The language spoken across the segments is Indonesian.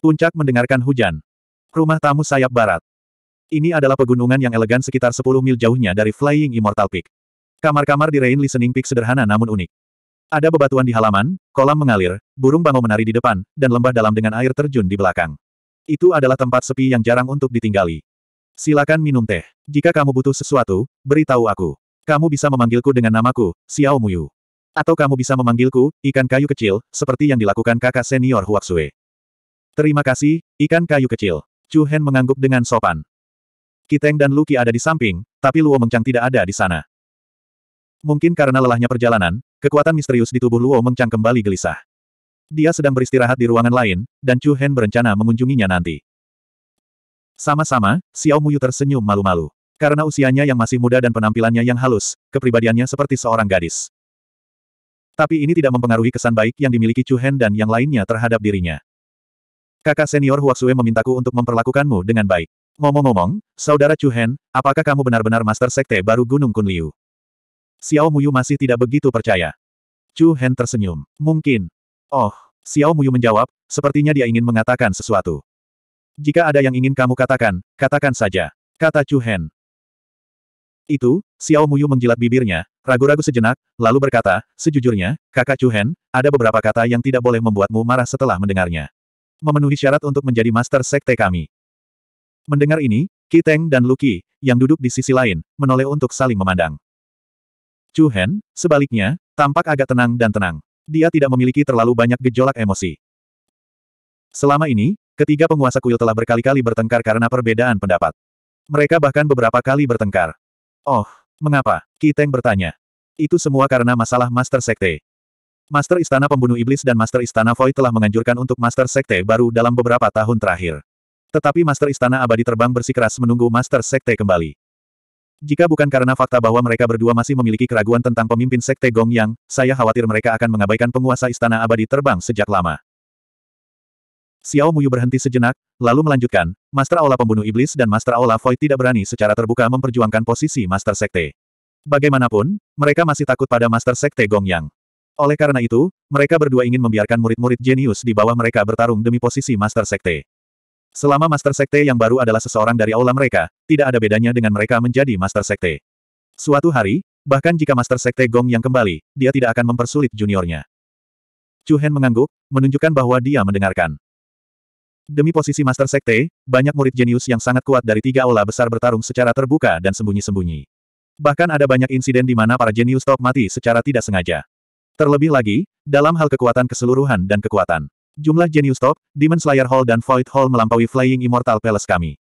Puncak mendengarkan hujan. Rumah tamu sayap barat. Ini adalah pegunungan yang elegan sekitar 10 mil jauhnya dari Flying Immortal Peak. Kamar-kamar di Rain Listening Peak sederhana namun unik. Ada bebatuan di halaman, kolam mengalir, burung bangau menari di depan, dan lembah dalam dengan air terjun di belakang. Itu adalah tempat sepi yang jarang untuk ditinggali. Silakan minum teh. Jika kamu butuh sesuatu, beritahu aku. Kamu bisa memanggilku dengan namaku, Xiao Muyu. Atau kamu bisa memanggilku, ikan kayu kecil, seperti yang dilakukan kakak senior Huaxue. Terima kasih, ikan kayu kecil. Chu Hen mengangguk dengan sopan. Kiteng dan Luki ada di samping, tapi Luo Mengchang tidak ada di sana. Mungkin karena lelahnya perjalanan, kekuatan misterius di tubuh Luo Mengchang kembali gelisah. Dia sedang beristirahat di ruangan lain, dan Chu Hen berencana mengunjunginya nanti. Sama-sama, Xiao Muyu tersenyum malu-malu. Karena usianya yang masih muda dan penampilannya yang halus, kepribadiannya seperti seorang gadis. Tapi ini tidak mempengaruhi kesan baik yang dimiliki Chu Hen dan yang lainnya terhadap dirinya. Kakak senior Huaxue memintaku untuk memperlakukanmu dengan baik. Ngomong-ngomong, Saudara Chu Hen, apakah kamu benar-benar Master Sekte baru Gunung Kunliu? Xiao Muyu masih tidak begitu percaya. Chu Hen tersenyum. Mungkin. Oh, Xiao Muyu menjawab, sepertinya dia ingin mengatakan sesuatu. Jika ada yang ingin kamu katakan, katakan saja. Kata Chu Hen. Itu, Xiao Muyu menjilat bibirnya, ragu-ragu sejenak, lalu berkata, sejujurnya, kakak Chu Hen, ada beberapa kata yang tidak boleh membuatmu marah setelah mendengarnya memenuhi syarat untuk menjadi master sekte kami. Mendengar ini, Kiteng dan Luki, yang duduk di sisi lain, menoleh untuk saling memandang. Chu Hen, sebaliknya, tampak agak tenang dan tenang. Dia tidak memiliki terlalu banyak gejolak emosi. Selama ini, ketiga penguasa kuil telah berkali-kali bertengkar karena perbedaan pendapat. Mereka bahkan beberapa kali bertengkar. Oh, mengapa? Kiteng bertanya. Itu semua karena masalah Master Sekte. Master Istana Pembunuh Iblis dan Master Istana Void telah menganjurkan untuk Master Sekte baru dalam beberapa tahun terakhir. Tetapi Master Istana Abadi terbang bersikeras menunggu Master Sekte kembali. Jika bukan karena fakta bahwa mereka berdua masih memiliki keraguan tentang pemimpin Sekte Gong Yang, saya khawatir mereka akan mengabaikan penguasa Istana Abadi terbang sejak lama. Xiao Muyu berhenti sejenak, lalu melanjutkan, Master Aula Pembunuh Iblis dan Master Aula Void tidak berani secara terbuka memperjuangkan posisi Master Sekte. Bagaimanapun, mereka masih takut pada Master Sekte Gong Yang. Oleh karena itu, mereka berdua ingin membiarkan murid-murid jenius di bawah mereka bertarung demi posisi Master Sekte. Selama Master Sekte yang baru adalah seseorang dari aula mereka, tidak ada bedanya dengan mereka menjadi Master Sekte. Suatu hari, bahkan jika Master Sekte Gong yang kembali, dia tidak akan mempersulit juniornya. Chu Hen mengangguk, menunjukkan bahwa dia mendengarkan. Demi posisi Master Sekte, banyak murid jenius yang sangat kuat dari tiga aula besar bertarung secara terbuka dan sembunyi-sembunyi. Bahkan ada banyak insiden di mana para jenius top mati secara tidak sengaja. Terlebih lagi, dalam hal kekuatan keseluruhan dan kekuatan. Jumlah Genius Top, Demon Slayer Hall dan Void Hall melampaui Flying Immortal Palace kami.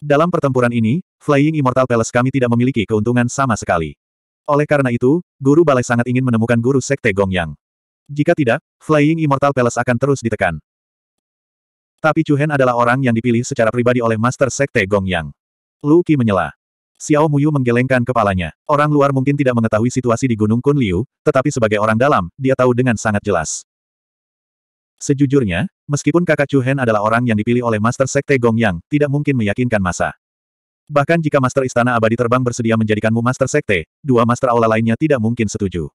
Dalam pertempuran ini, Flying Immortal Palace kami tidak memiliki keuntungan sama sekali. Oleh karena itu, Guru Balai sangat ingin menemukan Guru Sekte Gongyang. Jika tidak, Flying Immortal Palace akan terus ditekan. Tapi Chu Hen adalah orang yang dipilih secara pribadi oleh Master Sekte Gongyang. Lu Qi menyela. Xiao Muyu menggelengkan kepalanya. Orang luar mungkin tidak mengetahui situasi di Gunung Kunliu, tetapi sebagai orang dalam, dia tahu dengan sangat jelas. Sejujurnya, meskipun kakak Chu Hen adalah orang yang dipilih oleh Master Sekte Gongyang, tidak mungkin meyakinkan masa. Bahkan jika Master Istana Abadi Terbang bersedia menjadikanmu Master Sekte, dua Master Aula lainnya tidak mungkin setuju.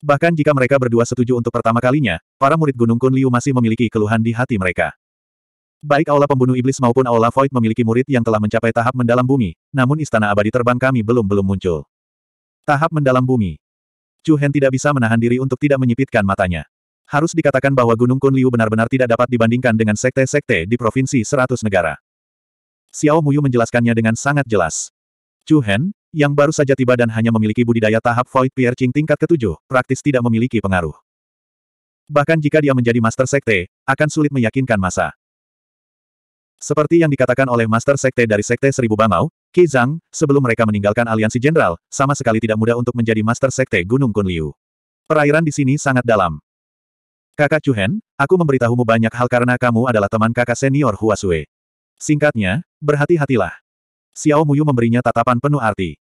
Bahkan jika mereka berdua setuju untuk pertama kalinya, para murid Gunung Kunliu masih memiliki keluhan di hati mereka. Baik Aula Pembunuh Iblis maupun Aula Void memiliki murid yang telah mencapai tahap mendalam bumi, namun Istana Abadi Terbang kami belum-belum muncul. Tahap mendalam bumi. Chu Hen tidak bisa menahan diri untuk tidak menyipitkan matanya. Harus dikatakan bahwa Gunung Kun Liu benar-benar tidak dapat dibandingkan dengan sekte-sekte di provinsi seratus negara. Xiao Muyu menjelaskannya dengan sangat jelas. Chu Hen, yang baru saja tiba dan hanya memiliki budidaya tahap Void Piercing tingkat ketujuh, praktis tidak memiliki pengaruh. Bahkan jika dia menjadi master sekte, akan sulit meyakinkan masa. Seperti yang dikatakan oleh Master Sekte dari Sekte Seribu Bangau, Qi Zhang, sebelum mereka meninggalkan aliansi jenderal, sama sekali tidak mudah untuk menjadi Master Sekte Gunung Kunliu. Perairan di sini sangat dalam. Kakak Chuhen, aku memberitahumu banyak hal karena kamu adalah teman kakak senior Huasue. Singkatnya, berhati-hatilah. Xiao Muyu memberinya tatapan penuh arti.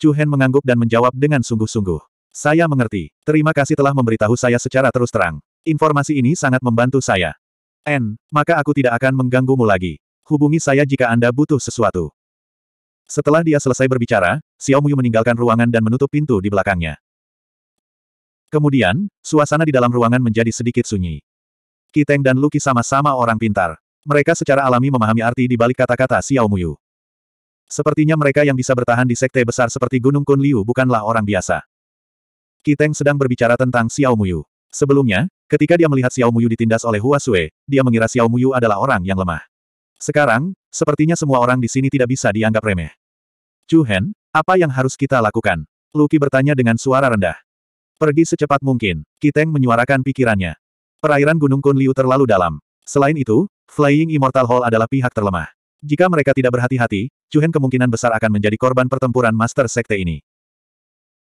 Chuhen mengangguk dan menjawab dengan sungguh-sungguh. Saya mengerti. Terima kasih telah memberitahu saya secara terus terang. Informasi ini sangat membantu saya. N, maka aku tidak akan mengganggumu lagi. Hubungi saya jika Anda butuh sesuatu. Setelah dia selesai berbicara, Xiao Muyu meninggalkan ruangan dan menutup pintu di belakangnya. Kemudian, suasana di dalam ruangan menjadi sedikit sunyi. Kiteng dan Luki sama-sama orang pintar. Mereka secara alami memahami arti di balik kata-kata Xiao Muyu. Sepertinya mereka yang bisa bertahan di sekte besar seperti Gunung Kunliu bukanlah orang biasa. Kiteng sedang berbicara tentang Xiao Muyu. Sebelumnya, Ketika dia melihat Xiao Muyu ditindas oleh Hua Sui, dia mengira Xiao Muyu adalah orang yang lemah. Sekarang, sepertinya semua orang di sini tidak bisa dianggap remeh. Chu Hen, apa yang harus kita lakukan? Luki bertanya dengan suara rendah. Pergi secepat mungkin, Kiteng menyuarakan pikirannya. Perairan Gunung Kun Liu terlalu dalam. Selain itu, Flying Immortal Hall adalah pihak terlemah. Jika mereka tidak berhati-hati, Chuhen kemungkinan besar akan menjadi korban pertempuran Master Sekte ini.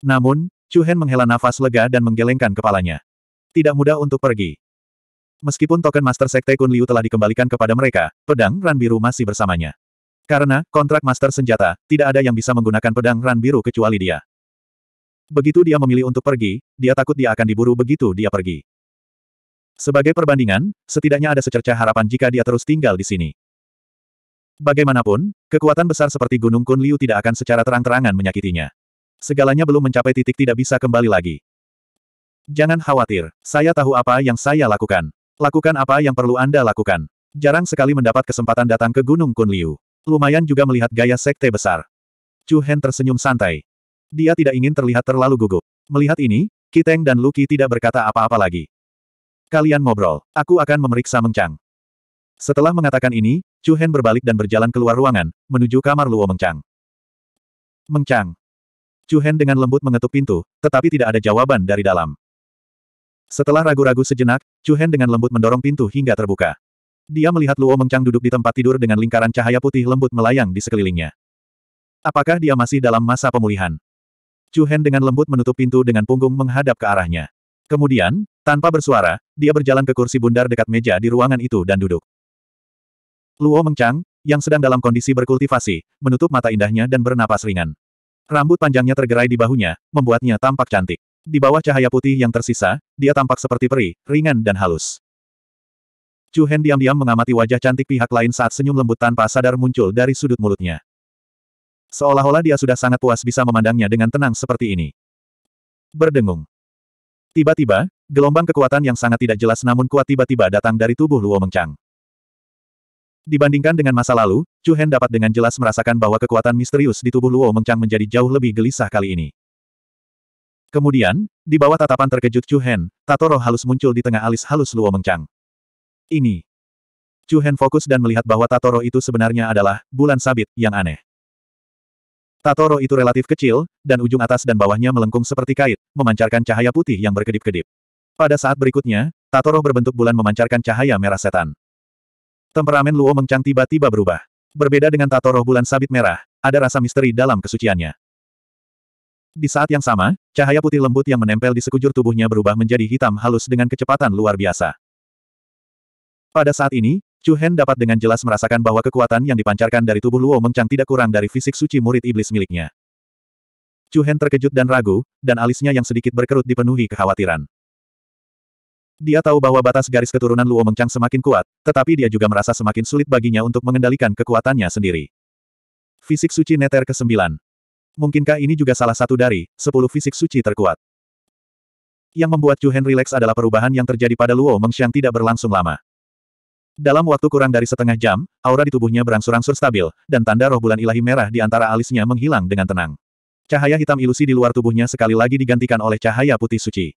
Namun, Chuhen menghela nafas lega dan menggelengkan kepalanya. Tidak mudah untuk pergi. Meskipun token Master Sekte Kun Liu telah dikembalikan kepada mereka, pedang Ran Biru masih bersamanya. Karena, kontrak Master Senjata, tidak ada yang bisa menggunakan pedang Ran Biru kecuali dia. Begitu dia memilih untuk pergi, dia takut dia akan diburu begitu dia pergi. Sebagai perbandingan, setidaknya ada secerca harapan jika dia terus tinggal di sini. Bagaimanapun, kekuatan besar seperti Gunung Kun Liu tidak akan secara terang-terangan menyakitinya. Segalanya belum mencapai titik tidak bisa kembali lagi. Jangan khawatir, saya tahu apa yang saya lakukan. Lakukan apa yang perlu Anda lakukan. Jarang sekali mendapat kesempatan datang ke Gunung Kunliu. Lumayan juga melihat gaya sekte besar. Chu Hen tersenyum santai. Dia tidak ingin terlihat terlalu gugup. Melihat ini, Kiteng dan Luki tidak berkata apa-apa lagi. Kalian ngobrol, aku akan memeriksa Mengchang. Setelah mengatakan ini, Chu Hen berbalik dan berjalan keluar ruangan, menuju kamar Luo Mengchang. Mengchang. Chu Hen dengan lembut mengetuk pintu, tetapi tidak ada jawaban dari dalam. Setelah ragu-ragu sejenak, Chu Hen dengan lembut mendorong pintu hingga terbuka. Dia melihat Luo Mengchang duduk di tempat tidur dengan lingkaran cahaya putih lembut melayang di sekelilingnya. Apakah dia masih dalam masa pemulihan? Chu Hen dengan lembut menutup pintu dengan punggung menghadap ke arahnya. Kemudian, tanpa bersuara, dia berjalan ke kursi bundar dekat meja di ruangan itu dan duduk. Luo Mengchang, yang sedang dalam kondisi berkultivasi, menutup mata indahnya dan bernapas ringan. Rambut panjangnya tergerai di bahunya, membuatnya tampak cantik. Di bawah cahaya putih yang tersisa, dia tampak seperti peri, ringan dan halus. Chu Hen diam-diam mengamati wajah cantik pihak lain saat senyum lembut tanpa sadar muncul dari sudut mulutnya. Seolah-olah dia sudah sangat puas bisa memandangnya dengan tenang seperti ini. Berdengung. Tiba-tiba, gelombang kekuatan yang sangat tidak jelas namun kuat tiba-tiba datang dari tubuh Luo Mengchang. Dibandingkan dengan masa lalu, Chu Hen dapat dengan jelas merasakan bahwa kekuatan misterius di tubuh Luo Mengchang menjadi jauh lebih gelisah kali ini. Kemudian, di bawah tatapan terkejut Chu Hen, tato roh halus muncul di tengah alis halus Luo Mengchang. Ini. Chu Hen fokus dan melihat bahwa tato roh itu sebenarnya adalah bulan sabit yang aneh. Tato roh itu relatif kecil, dan ujung atas dan bawahnya melengkung seperti kait, memancarkan cahaya putih yang berkedip-kedip. Pada saat berikutnya, tato roh berbentuk bulan memancarkan cahaya merah setan. Temperamen Luo Mengchang tiba-tiba berubah. Berbeda dengan tato roh bulan sabit merah, ada rasa misteri dalam kesuciannya. Di saat yang sama, cahaya putih lembut yang menempel di sekujur tubuhnya berubah menjadi hitam halus dengan kecepatan luar biasa. Pada saat ini, Chu Hen dapat dengan jelas merasakan bahwa kekuatan yang dipancarkan dari tubuh Luo Mengchang tidak kurang dari fisik suci murid iblis miliknya. Chu Hen terkejut dan ragu, dan alisnya yang sedikit berkerut dipenuhi kekhawatiran. Dia tahu bahwa batas garis keturunan Luo Mengchang semakin kuat, tetapi dia juga merasa semakin sulit baginya untuk mengendalikan kekuatannya sendiri. Fisik suci neter ke-9 Mungkinkah ini juga salah satu dari sepuluh fisik suci terkuat? Yang membuat Chu Hen rileks adalah perubahan yang terjadi pada Luo Mengxiang tidak berlangsung lama. Dalam waktu kurang dari setengah jam, aura di tubuhnya berangsur-angsur stabil, dan tanda roh bulan ilahi merah di antara alisnya menghilang dengan tenang. Cahaya hitam ilusi di luar tubuhnya sekali lagi digantikan oleh cahaya putih suci.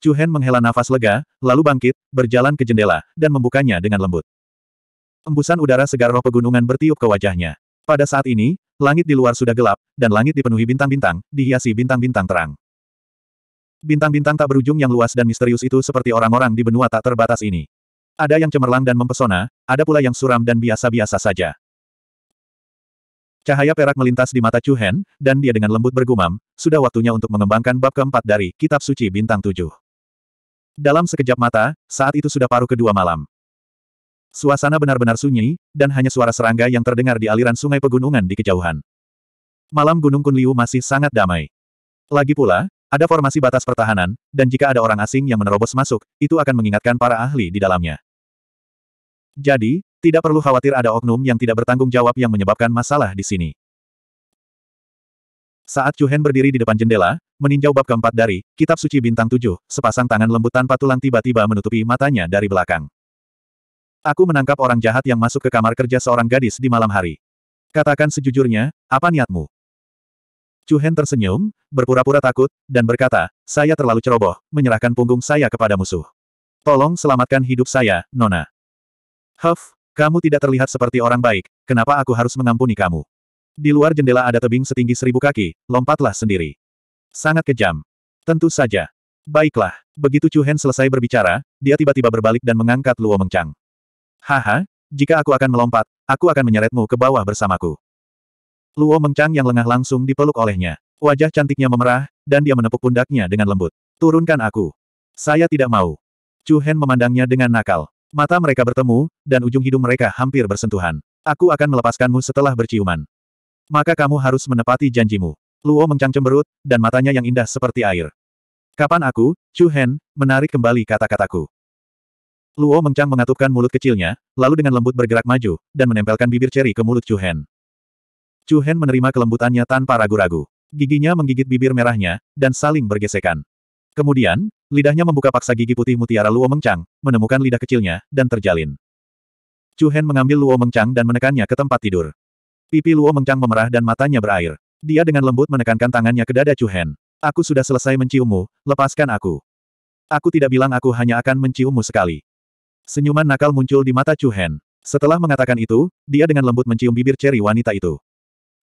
Chu Hen menghela nafas lega, lalu bangkit, berjalan ke jendela, dan membukanya dengan lembut. Embusan udara segar roh pegunungan bertiup ke wajahnya. Pada saat ini, Langit di luar sudah gelap, dan langit dipenuhi bintang-bintang, dihiasi bintang-bintang terang. Bintang-bintang tak berujung yang luas dan misterius itu seperti orang-orang di benua tak terbatas ini. Ada yang cemerlang dan mempesona, ada pula yang suram dan biasa-biasa saja. Cahaya perak melintas di mata Chu Hen, dan dia dengan lembut bergumam, sudah waktunya untuk mengembangkan bab keempat dari Kitab Suci Bintang Tujuh. Dalam sekejap mata, saat itu sudah paruh kedua malam. Suasana benar-benar sunyi, dan hanya suara serangga yang terdengar di aliran sungai pegunungan di kejauhan. Malam Gunung Kunliu masih sangat damai. Lagi pula, ada formasi batas pertahanan, dan jika ada orang asing yang menerobos masuk, itu akan mengingatkan para ahli di dalamnya. Jadi, tidak perlu khawatir ada oknum yang tidak bertanggung jawab yang menyebabkan masalah di sini. Saat Hen berdiri di depan jendela, meninjau bab keempat dari Kitab Suci Bintang Tujuh, sepasang tangan lembut tanpa tulang tiba-tiba menutupi matanya dari belakang. Aku menangkap orang jahat yang masuk ke kamar kerja seorang gadis di malam hari. Katakan sejujurnya, apa niatmu? Chu Hen tersenyum, berpura-pura takut, dan berkata, saya terlalu ceroboh, menyerahkan punggung saya kepada musuh. Tolong selamatkan hidup saya, Nona. Huff, kamu tidak terlihat seperti orang baik, kenapa aku harus mengampuni kamu? Di luar jendela ada tebing setinggi seribu kaki, lompatlah sendiri. Sangat kejam. Tentu saja. Baiklah, begitu Chu Hen selesai berbicara, dia tiba-tiba berbalik dan mengangkat Luo Mengchang. Haha, jika aku akan melompat, aku akan menyeretmu ke bawah bersamaku. Luo Mengcang yang lengah langsung dipeluk olehnya. Wajah cantiknya memerah, dan dia menepuk pundaknya dengan lembut. Turunkan aku. Saya tidak mau. Chu Hen memandangnya dengan nakal. Mata mereka bertemu, dan ujung hidung mereka hampir bersentuhan. Aku akan melepaskanmu setelah berciuman. Maka kamu harus menepati janjimu. Luo Mengcang cemberut, dan matanya yang indah seperti air. Kapan aku, Chu Hen, menarik kembali kata-kataku. Luo Mengchang mengatupkan mulut kecilnya, lalu dengan lembut bergerak maju, dan menempelkan bibir ceri ke mulut Chu Hen. Chu Hen menerima kelembutannya tanpa ragu-ragu. Giginya menggigit bibir merahnya, dan saling bergesekan. Kemudian, lidahnya membuka paksa gigi putih mutiara Luo Mengchang, menemukan lidah kecilnya, dan terjalin. Chu Hen mengambil Luo Mengchang dan menekannya ke tempat tidur. Pipi Luo Mengchang memerah dan matanya berair. Dia dengan lembut menekankan tangannya ke dada Chu Hen. Aku sudah selesai menciummu, lepaskan aku. Aku tidak bilang aku hanya akan menciummu sekali. Senyuman nakal muncul di mata Chu Hen. Setelah mengatakan itu, dia dengan lembut mencium bibir ceri wanita itu.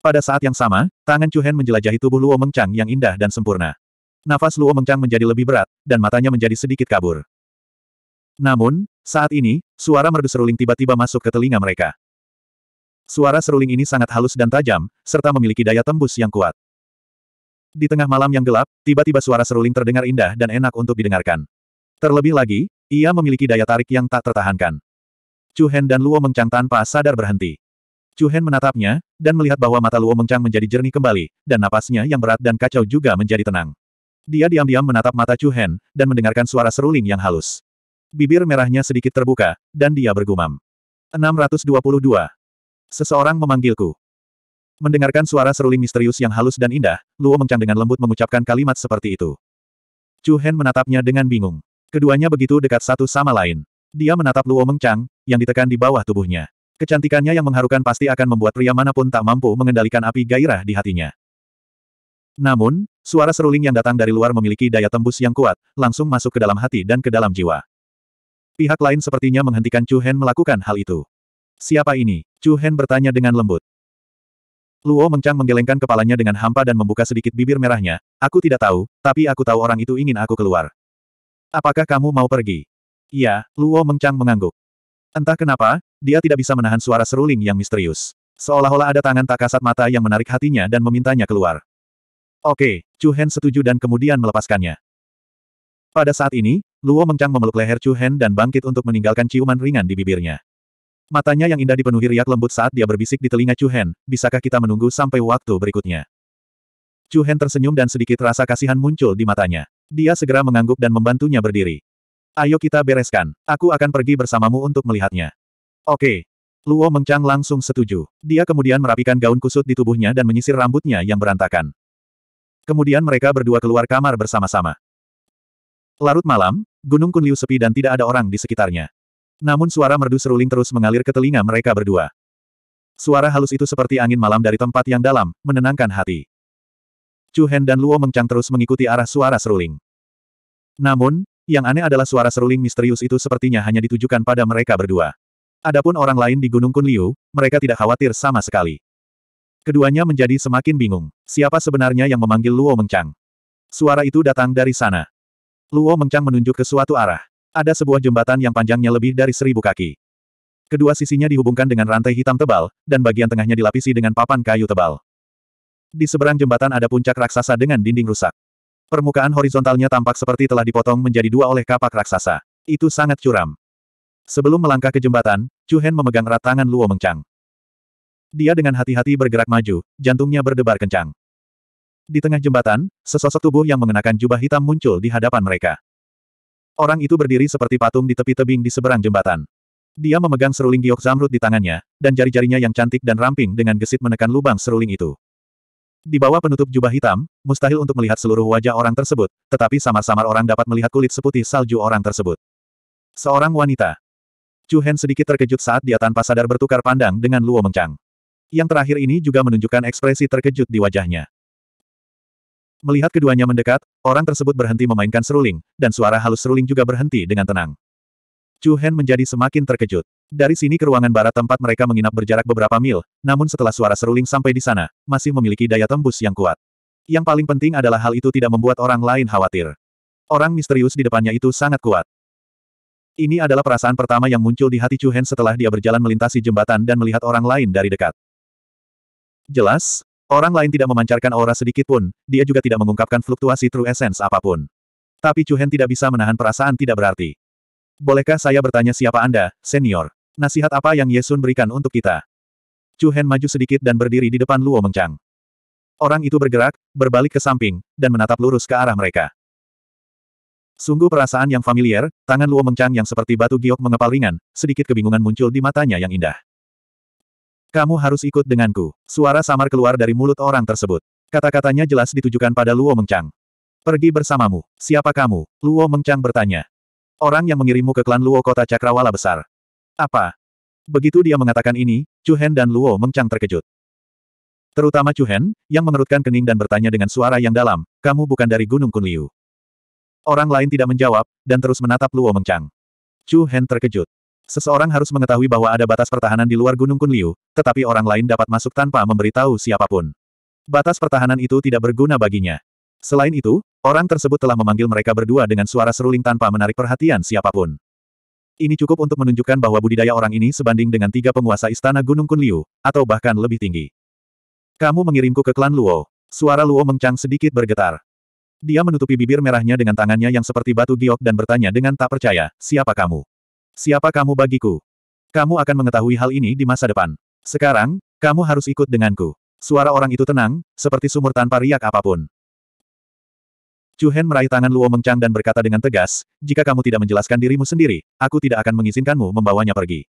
Pada saat yang sama, tangan Chu Hen menjelajahi tubuh Luo Mengchang yang indah dan sempurna. Nafas Luo Mengchang menjadi lebih berat, dan matanya menjadi sedikit kabur. Namun, saat ini, suara merdu seruling tiba-tiba masuk ke telinga mereka. Suara seruling ini sangat halus dan tajam, serta memiliki daya tembus yang kuat. Di tengah malam yang gelap, tiba-tiba suara seruling terdengar indah dan enak untuk didengarkan. Terlebih lagi, ia memiliki daya tarik yang tak tertahankan. Chu Hen dan Luo Mengcang tanpa sadar berhenti. Chu Hen menatapnya, dan melihat bahwa mata Luo Mengcang menjadi jernih kembali, dan napasnya yang berat dan kacau juga menjadi tenang. Dia diam-diam menatap mata Chu Hen, dan mendengarkan suara seruling yang halus. Bibir merahnya sedikit terbuka, dan dia bergumam. 622. Seseorang memanggilku. Mendengarkan suara seruling misterius yang halus dan indah, Luo Mengcang dengan lembut mengucapkan kalimat seperti itu. Chu Hen menatapnya dengan bingung. Keduanya begitu dekat satu sama lain. Dia menatap Luo Mengchang yang ditekan di bawah tubuhnya. Kecantikannya yang mengharukan pasti akan membuat pria manapun tak mampu mengendalikan api gairah di hatinya. Namun, suara seruling yang datang dari luar memiliki daya tembus yang kuat, langsung masuk ke dalam hati dan ke dalam jiwa. Pihak lain sepertinya menghentikan Chu Hen melakukan hal itu. Siapa ini? Chu Hen bertanya dengan lembut. Luo Mengchang menggelengkan kepalanya dengan hampa dan membuka sedikit bibir merahnya, aku tidak tahu, tapi aku tahu orang itu ingin aku keluar. Apakah kamu mau pergi? Iya, Luo Mengchang mengangguk. Entah kenapa, dia tidak bisa menahan suara seruling yang misterius. Seolah-olah ada tangan tak kasat mata yang menarik hatinya dan memintanya keluar. Oke, Chu Hen setuju dan kemudian melepaskannya. Pada saat ini, Luo Mengchang memeluk leher Chu Hen dan bangkit untuk meninggalkan ciuman ringan di bibirnya. Matanya yang indah dipenuhi riak lembut saat dia berbisik di telinga Chu Hen, bisakah kita menunggu sampai waktu berikutnya? Chu Hen tersenyum dan sedikit rasa kasihan muncul di matanya. Dia segera mengangguk dan membantunya berdiri. Ayo kita bereskan. Aku akan pergi bersamamu untuk melihatnya. Oke. Luo Mengchang langsung setuju. Dia kemudian merapikan gaun kusut di tubuhnya dan menyisir rambutnya yang berantakan. Kemudian mereka berdua keluar kamar bersama-sama. Larut malam, Gunung Kunliu sepi dan tidak ada orang di sekitarnya. Namun suara merdu seruling terus mengalir ke telinga mereka berdua. Suara halus itu seperti angin malam dari tempat yang dalam, menenangkan hati. Chu Hen dan Luo Mengcang terus mengikuti arah suara seruling. Namun, yang aneh adalah suara seruling misterius itu sepertinya hanya ditujukan pada mereka berdua. Adapun orang lain di Gunung Kunliu, mereka tidak khawatir sama sekali. Keduanya menjadi semakin bingung. Siapa sebenarnya yang memanggil Luo Mengcang? Suara itu datang dari sana. Luo Mengcang menunjuk ke suatu arah. Ada sebuah jembatan yang panjangnya lebih dari seribu kaki. Kedua sisinya dihubungkan dengan rantai hitam tebal, dan bagian tengahnya dilapisi dengan papan kayu tebal. Di seberang jembatan ada puncak raksasa dengan dinding rusak. Permukaan horizontalnya tampak seperti telah dipotong menjadi dua oleh kapak raksasa. Itu sangat curam. Sebelum melangkah ke jembatan, Chu Hen memegang erat tangan Luo Mengchang. Dia dengan hati-hati bergerak maju, jantungnya berdebar kencang. Di tengah jembatan, sesosok tubuh yang mengenakan jubah hitam muncul di hadapan mereka. Orang itu berdiri seperti patung di tepi tebing di seberang jembatan. Dia memegang seruling giok zamrud di tangannya, dan jari-jarinya yang cantik dan ramping dengan gesit menekan lubang seruling itu. Di bawah penutup jubah hitam, mustahil untuk melihat seluruh wajah orang tersebut, tetapi samar-samar orang dapat melihat kulit seputih salju orang tersebut. Seorang wanita. Chu Hen sedikit terkejut saat dia tanpa sadar bertukar pandang dengan Luo Mengchang. Yang terakhir ini juga menunjukkan ekspresi terkejut di wajahnya. Melihat keduanya mendekat, orang tersebut berhenti memainkan seruling, dan suara halus seruling juga berhenti dengan tenang. Chu Hen menjadi semakin terkejut. Dari sini ke ruangan barat tempat mereka menginap berjarak beberapa mil, namun setelah suara seruling sampai di sana, masih memiliki daya tembus yang kuat. Yang paling penting adalah hal itu tidak membuat orang lain khawatir. Orang misterius di depannya itu sangat kuat. Ini adalah perasaan pertama yang muncul di hati Chu Hen setelah dia berjalan melintasi jembatan dan melihat orang lain dari dekat. Jelas, orang lain tidak memancarkan aura sedikit pun, dia juga tidak mengungkapkan fluktuasi true essence apapun. Tapi Chu Hen tidak bisa menahan perasaan tidak berarti. Bolehkah saya bertanya siapa Anda, senior? Nasihat apa yang Yesun berikan untuk kita? Chu Hen maju sedikit dan berdiri di depan Luo Mengchang. Orang itu bergerak, berbalik ke samping, dan menatap lurus ke arah mereka. Sungguh perasaan yang familiar, tangan Luo Mengchang yang seperti batu giok mengepal ringan, sedikit kebingungan muncul di matanya yang indah. Kamu harus ikut denganku. Suara samar keluar dari mulut orang tersebut. Kata-katanya jelas ditujukan pada Luo Mengchang. Pergi bersamamu. Siapa kamu? Luo Mengchang bertanya. Orang yang mengirimmu ke klan Luo kota Cakrawala besar. Apa? Begitu dia mengatakan ini, Chu Hen dan Luo Mengcang terkejut. Terutama Chu Hen, yang mengerutkan kening dan bertanya dengan suara yang dalam, kamu bukan dari Gunung Kunliu. Orang lain tidak menjawab, dan terus menatap Luo Mengcang. Chu Hen terkejut. Seseorang harus mengetahui bahwa ada batas pertahanan di luar Gunung Kunliu, tetapi orang lain dapat masuk tanpa memberitahu siapapun. Batas pertahanan itu tidak berguna baginya. Selain itu, Orang tersebut telah memanggil mereka berdua dengan suara seruling tanpa menarik perhatian siapapun. Ini cukup untuk menunjukkan bahwa budidaya orang ini sebanding dengan tiga penguasa istana Gunung Kunliu, atau bahkan lebih tinggi. Kamu mengirimku ke klan Luo. Suara Luo mengcang sedikit bergetar. Dia menutupi bibir merahnya dengan tangannya yang seperti batu giok dan bertanya dengan tak percaya, siapa kamu? Siapa kamu bagiku? Kamu akan mengetahui hal ini di masa depan. Sekarang, kamu harus ikut denganku. Suara orang itu tenang, seperti sumur tanpa riak apapun. Chu Hen meraih tangan Luo Mengchang dan berkata dengan tegas, jika kamu tidak menjelaskan dirimu sendiri, aku tidak akan mengizinkanmu membawanya pergi.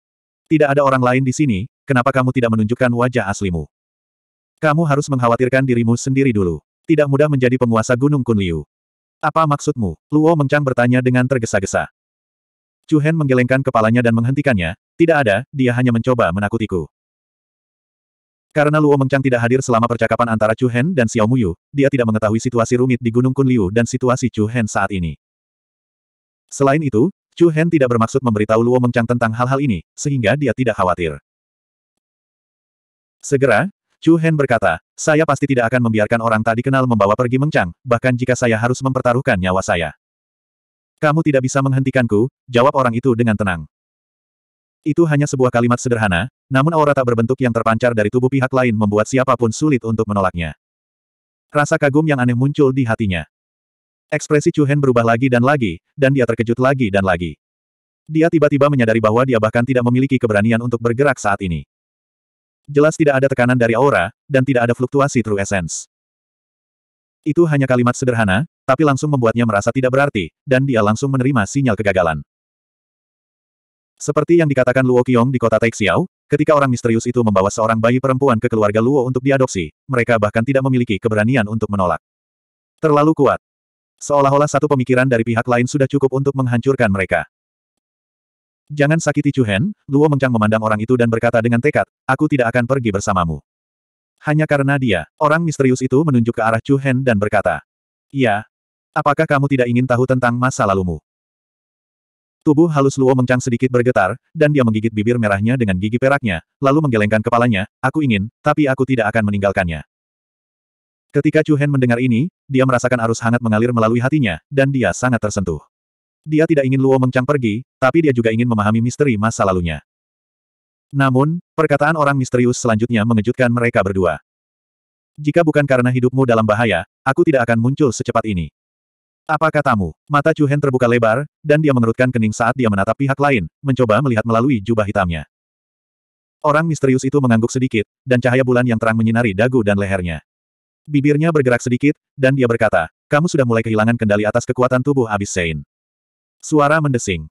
Tidak ada orang lain di sini, kenapa kamu tidak menunjukkan wajah aslimu? Kamu harus mengkhawatirkan dirimu sendiri dulu. Tidak mudah menjadi penguasa Gunung Kunliu. Apa maksudmu? Luo Mengchang bertanya dengan tergesa-gesa. Chu Hen menggelengkan kepalanya dan menghentikannya, tidak ada, dia hanya mencoba menakutiku. Karena Luo Mengchang tidak hadir selama percakapan antara Chu Hen dan Xiao Muyu, dia tidak mengetahui situasi rumit di Gunung Kunliu dan situasi Chu Hen saat ini. Selain itu, Chu Hen tidak bermaksud memberitahu Luo Mengchang tentang hal-hal ini, sehingga dia tidak khawatir. Segera, Chu Hen berkata, saya pasti tidak akan membiarkan orang tak dikenal membawa pergi Mengchang, bahkan jika saya harus mempertaruhkan nyawa saya. Kamu tidak bisa menghentikanku, jawab orang itu dengan tenang. Itu hanya sebuah kalimat sederhana, namun aura tak berbentuk yang terpancar dari tubuh pihak lain membuat siapapun sulit untuk menolaknya. Rasa kagum yang aneh muncul di hatinya. Ekspresi Hen berubah lagi dan lagi, dan dia terkejut lagi dan lagi. Dia tiba-tiba menyadari bahwa dia bahkan tidak memiliki keberanian untuk bergerak saat ini. Jelas tidak ada tekanan dari aura, dan tidak ada fluktuasi true essence. Itu hanya kalimat sederhana, tapi langsung membuatnya merasa tidak berarti, dan dia langsung menerima sinyal kegagalan. Seperti yang dikatakan Luo Qiong di kota Taixiao, ketika orang misterius itu membawa seorang bayi perempuan ke keluarga Luo untuk diadopsi, mereka bahkan tidak memiliki keberanian untuk menolak. Terlalu kuat. Seolah-olah satu pemikiran dari pihak lain sudah cukup untuk menghancurkan mereka. Jangan sakiti Chu Hen, Luo Mengchang memandang orang itu dan berkata dengan tekad, aku tidak akan pergi bersamamu. Hanya karena dia, orang misterius itu menunjuk ke arah Chu Hen dan berkata, Iya, apakah kamu tidak ingin tahu tentang masa lalumu? Tubuh halus Luo Mengcang sedikit bergetar, dan dia menggigit bibir merahnya dengan gigi peraknya, lalu menggelengkan kepalanya, aku ingin, tapi aku tidak akan meninggalkannya. Ketika Chu Hen mendengar ini, dia merasakan arus hangat mengalir melalui hatinya, dan dia sangat tersentuh. Dia tidak ingin Luo Mengcang pergi, tapi dia juga ingin memahami misteri masa lalunya. Namun, perkataan orang misterius selanjutnya mengejutkan mereka berdua. Jika bukan karena hidupmu dalam bahaya, aku tidak akan muncul secepat ini. Apa katamu? Mata Chu Hen terbuka lebar, dan dia mengerutkan kening saat dia menatap pihak lain, mencoba melihat melalui jubah hitamnya. Orang misterius itu mengangguk sedikit, dan cahaya bulan yang terang menyinari dagu dan lehernya. Bibirnya bergerak sedikit, dan dia berkata, kamu sudah mulai kehilangan kendali atas kekuatan tubuh Abis Sein. Suara mendesing.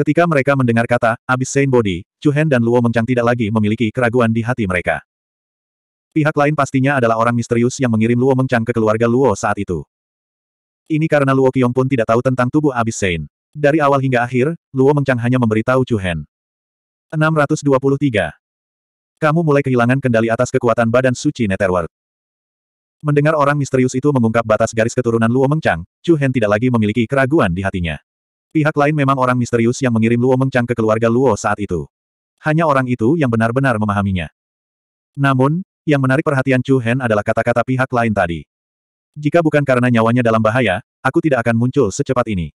Ketika mereka mendengar kata, Abis Sein Body, Chu Hen dan Luo mengchang tidak lagi memiliki keraguan di hati mereka. Pihak lain pastinya adalah orang misterius yang mengirim Luo mengchang ke keluarga Luo saat itu. Ini karena Luo Qiong pun tidak tahu tentang tubuh Abis Sein. Dari awal hingga akhir, Luo Mengchang hanya memberitahu Chu Hen. 623. Kamu mulai kehilangan kendali atas kekuatan badan suci Netherworld. Mendengar orang misterius itu mengungkap batas garis keturunan Luo Mengchang, Chu Hen tidak lagi memiliki keraguan di hatinya. Pihak lain memang orang misterius yang mengirim Luo Mengchang ke keluarga Luo saat itu. Hanya orang itu yang benar-benar memahaminya. Namun, yang menarik perhatian Chu Hen adalah kata-kata pihak lain tadi. Jika bukan karena nyawanya dalam bahaya, aku tidak akan muncul secepat ini.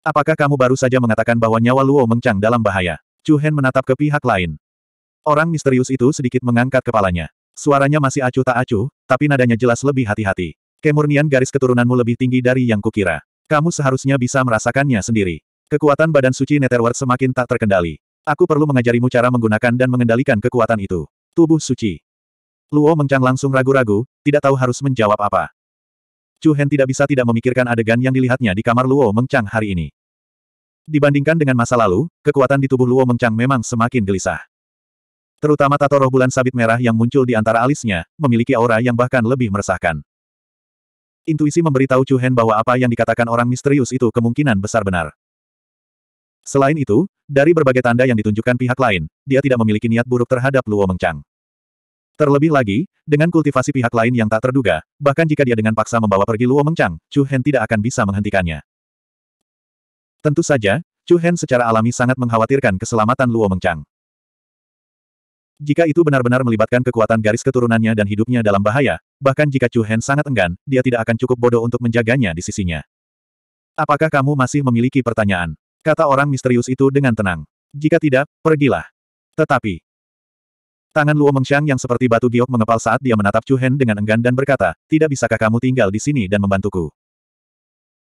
Apakah kamu baru saja mengatakan bahwa nyawa Luo Mengchang dalam bahaya? Chu Hen menatap ke pihak lain. Orang misterius itu sedikit mengangkat kepalanya. Suaranya masih acuh tak acuh, tapi nadanya jelas lebih hati-hati. Kemurnian garis keturunanmu lebih tinggi dari yang kukira. Kamu seharusnya bisa merasakannya sendiri. Kekuatan badan suci Netherworld semakin tak terkendali. Aku perlu mengajarimu cara menggunakan dan mengendalikan kekuatan itu. Tubuh suci. Luo Mengchang langsung ragu-ragu, tidak tahu harus menjawab apa. Chu Hen tidak bisa tidak memikirkan adegan yang dilihatnya di kamar Luo Mengchang hari ini. Dibandingkan dengan masa lalu, kekuatan di tubuh Luo Mengchang memang semakin gelisah. Terutama tato roh bulan sabit merah yang muncul di antara alisnya, memiliki aura yang bahkan lebih meresahkan. Intuisi memberitahu Chu Hen bahwa apa yang dikatakan orang misterius itu kemungkinan besar benar. Selain itu, dari berbagai tanda yang ditunjukkan pihak lain, dia tidak memiliki niat buruk terhadap Luo Mengchang. Terlebih lagi, dengan kultivasi pihak lain yang tak terduga, bahkan jika dia dengan paksa membawa pergi Luo Mengchang, Chu Hen tidak akan bisa menghentikannya. Tentu saja, Chu Hen secara alami sangat mengkhawatirkan keselamatan Luo Mengchang. Jika itu benar-benar melibatkan kekuatan garis keturunannya dan hidupnya dalam bahaya, bahkan jika Chu Hen sangat enggan, dia tidak akan cukup bodoh untuk menjaganya di sisinya. Apakah kamu masih memiliki pertanyaan? Kata orang misterius itu dengan tenang. Jika tidak, pergilah. Tetapi, Tangan Luo Mengxiang yang seperti batu giok mengepal saat dia menatap Chu Hen dengan enggan dan berkata, tidak bisakah kamu tinggal di sini dan membantuku.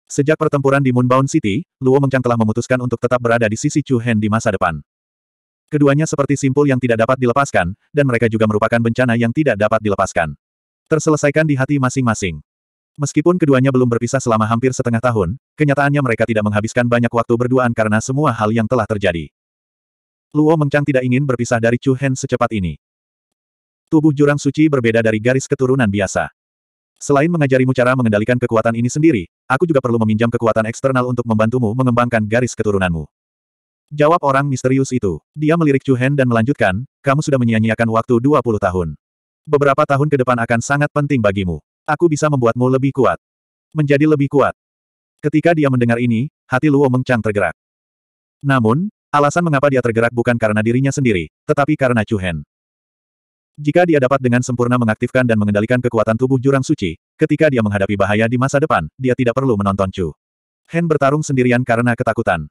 Sejak pertempuran di Moonbound City, Luo Mengchang telah memutuskan untuk tetap berada di sisi Chu Hen di masa depan. Keduanya seperti simpul yang tidak dapat dilepaskan, dan mereka juga merupakan bencana yang tidak dapat dilepaskan. Terselesaikan di hati masing-masing. Meskipun keduanya belum berpisah selama hampir setengah tahun, kenyataannya mereka tidak menghabiskan banyak waktu berduaan karena semua hal yang telah terjadi. Luo Mengchang tidak ingin berpisah dari Chu Hen secepat ini. Tubuh jurang suci berbeda dari garis keturunan biasa. Selain mengajarimu cara mengendalikan kekuatan ini sendiri, aku juga perlu meminjam kekuatan eksternal untuk membantumu mengembangkan garis keturunanmu. Jawab orang misterius itu. Dia melirik Chu Hen dan melanjutkan, kamu sudah menyia-nyiakan waktu 20 tahun. Beberapa tahun ke depan akan sangat penting bagimu. Aku bisa membuatmu lebih kuat. Menjadi lebih kuat. Ketika dia mendengar ini, hati Luo Mengchang tergerak. Namun, Alasan mengapa dia tergerak bukan karena dirinya sendiri, tetapi karena Chu Hen. Jika dia dapat dengan sempurna mengaktifkan dan mengendalikan kekuatan tubuh jurang suci, ketika dia menghadapi bahaya di masa depan, dia tidak perlu menonton Chu. Hen bertarung sendirian karena ketakutan.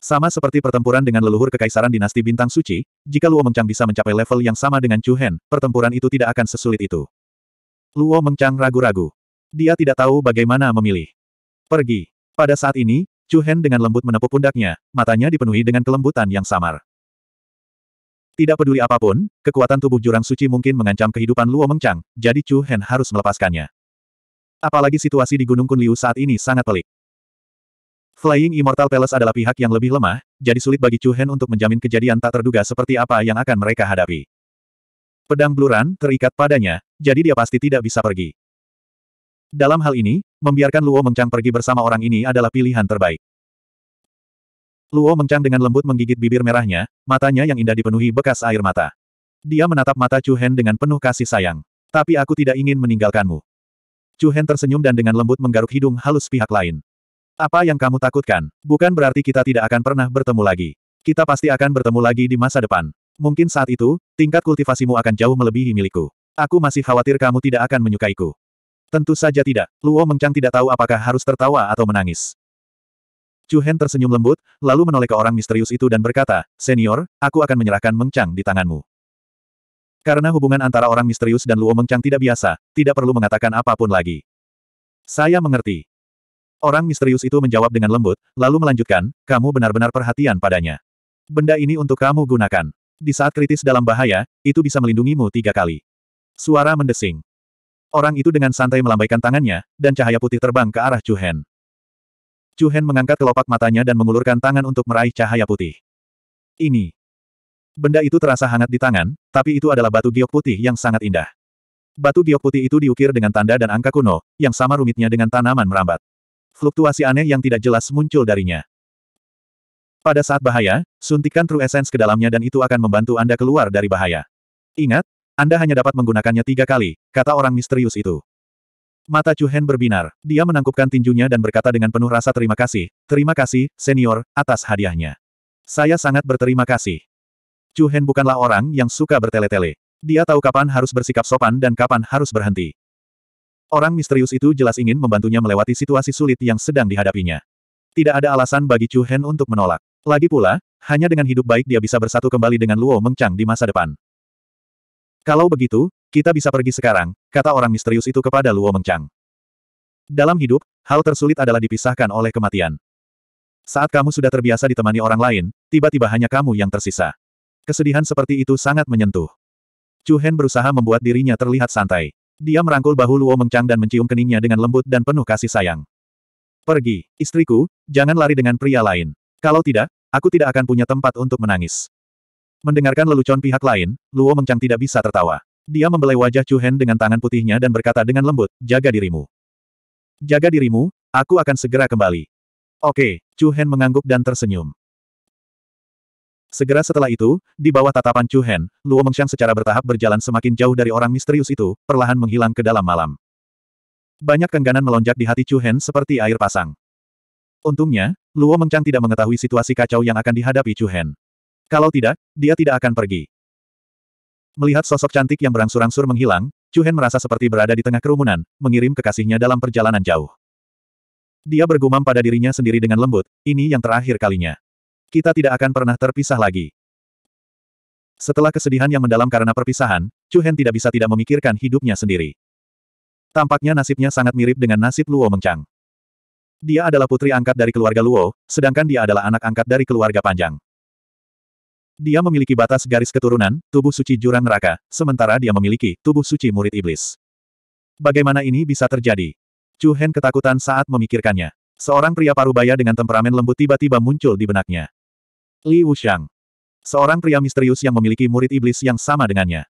Sama seperti pertempuran dengan leluhur kekaisaran dinasti bintang suci, jika Luo Mengchang bisa mencapai level yang sama dengan Chu Hen, pertempuran itu tidak akan sesulit itu. Luo Mengchang ragu-ragu. Dia tidak tahu bagaimana memilih. Pergi. Pada saat ini, Chu Hen dengan lembut menepuk pundaknya, matanya dipenuhi dengan kelembutan yang samar. Tidak peduli apapun, kekuatan tubuh jurang suci mungkin mengancam kehidupan Luo Mengchang, jadi Chu Hen harus melepaskannya. Apalagi situasi di Gunung Kunliu saat ini sangat pelik. Flying Immortal Palace adalah pihak yang lebih lemah, jadi sulit bagi Chu Hen untuk menjamin kejadian tak terduga seperti apa yang akan mereka hadapi. Pedang Bluran terikat padanya, jadi dia pasti tidak bisa pergi. Dalam hal ini, Membiarkan Luo Mengchang pergi bersama orang ini adalah pilihan terbaik. Luo Mengchang dengan lembut menggigit bibir merahnya, matanya yang indah dipenuhi bekas air mata. Dia menatap mata Chu Hen dengan penuh kasih sayang. Tapi aku tidak ingin meninggalkanmu. Chu Hen tersenyum dan dengan lembut menggaruk hidung halus pihak lain. Apa yang kamu takutkan? Bukan berarti kita tidak akan pernah bertemu lagi. Kita pasti akan bertemu lagi di masa depan. Mungkin saat itu, tingkat kultivasimu akan jauh melebihi milikku. Aku masih khawatir kamu tidak akan menyukaiku. Tentu saja tidak. Luo Mengchang tidak tahu apakah harus tertawa atau menangis. Chu Hen tersenyum lembut, lalu menoleh ke orang misterius itu dan berkata, Senior, aku akan menyerahkan Mengchang di tanganmu. Karena hubungan antara orang misterius dan Luo Mengchang tidak biasa, tidak perlu mengatakan apapun lagi. Saya mengerti. Orang misterius itu menjawab dengan lembut, lalu melanjutkan, kamu benar-benar perhatian padanya. Benda ini untuk kamu gunakan. Di saat kritis dalam bahaya, itu bisa melindungimu tiga kali. Suara mendesing. Orang itu dengan santai melambaikan tangannya, dan cahaya putih terbang ke arah Chu Hen. Chu Hen mengangkat kelopak matanya dan mengulurkan tangan untuk meraih cahaya putih. Ini. Benda itu terasa hangat di tangan, tapi itu adalah batu giok putih yang sangat indah. Batu giok putih itu diukir dengan tanda dan angka kuno, yang sama rumitnya dengan tanaman merambat. Fluktuasi aneh yang tidak jelas muncul darinya. Pada saat bahaya, suntikan true essence ke dalamnya dan itu akan membantu Anda keluar dari bahaya. Ingat, anda hanya dapat menggunakannya tiga kali, kata orang misterius itu. Mata Chu Chuhen berbinar. Dia menangkupkan tinjunya dan berkata dengan penuh rasa terima kasih, terima kasih, senior, atas hadiahnya. Saya sangat berterima kasih. Chu Chuhen bukanlah orang yang suka bertele-tele. Dia tahu kapan harus bersikap sopan dan kapan harus berhenti. Orang misterius itu jelas ingin membantunya melewati situasi sulit yang sedang dihadapinya. Tidak ada alasan bagi Chu Hen untuk menolak. Lagi pula, hanya dengan hidup baik dia bisa bersatu kembali dengan Luo Mengchang di masa depan. Kalau begitu, kita bisa pergi sekarang, kata orang misterius itu kepada Luo Mengchang. Dalam hidup, hal tersulit adalah dipisahkan oleh kematian. Saat kamu sudah terbiasa ditemani orang lain, tiba-tiba hanya kamu yang tersisa. Kesedihan seperti itu sangat menyentuh. Chu Hen berusaha membuat dirinya terlihat santai. Dia merangkul bahu Luo Mengchang dan mencium keningnya dengan lembut dan penuh kasih sayang. Pergi, istriku, jangan lari dengan pria lain. Kalau tidak, aku tidak akan punya tempat untuk menangis. Mendengarkan lelucon pihak lain, Luo Mengchang tidak bisa tertawa. Dia membelai wajah Chu Hen dengan tangan putihnya dan berkata dengan lembut, jaga dirimu. Jaga dirimu, aku akan segera kembali. Oke, Chu Hen mengangguk dan tersenyum. Segera setelah itu, di bawah tatapan Chu Hen, Luo Mengchang secara bertahap berjalan semakin jauh dari orang misterius itu, perlahan menghilang ke dalam malam. Banyak kengganan melonjak di hati Chu Hen seperti air pasang. Untungnya, Luo Mengchang tidak mengetahui situasi kacau yang akan dihadapi Chu Hen. Kalau tidak, dia tidak akan pergi. Melihat sosok cantik yang berangsur-angsur menghilang, Chu Hen merasa seperti berada di tengah kerumunan, mengirim kekasihnya dalam perjalanan jauh. Dia bergumam pada dirinya sendiri dengan lembut, ini yang terakhir kalinya. Kita tidak akan pernah terpisah lagi. Setelah kesedihan yang mendalam karena perpisahan, Chu Hen tidak bisa tidak memikirkan hidupnya sendiri. Tampaknya nasibnya sangat mirip dengan nasib Luo Mengchang. Dia adalah putri angkat dari keluarga Luo, sedangkan dia adalah anak angkat dari keluarga Panjang. Dia memiliki batas garis keturunan, tubuh suci jurang neraka, sementara dia memiliki tubuh suci murid iblis. Bagaimana ini bisa terjadi? Chu Hen ketakutan saat memikirkannya. Seorang pria parubaya dengan temperamen lembut tiba-tiba muncul di benaknya. Li Wuxiang. Seorang pria misterius yang memiliki murid iblis yang sama dengannya.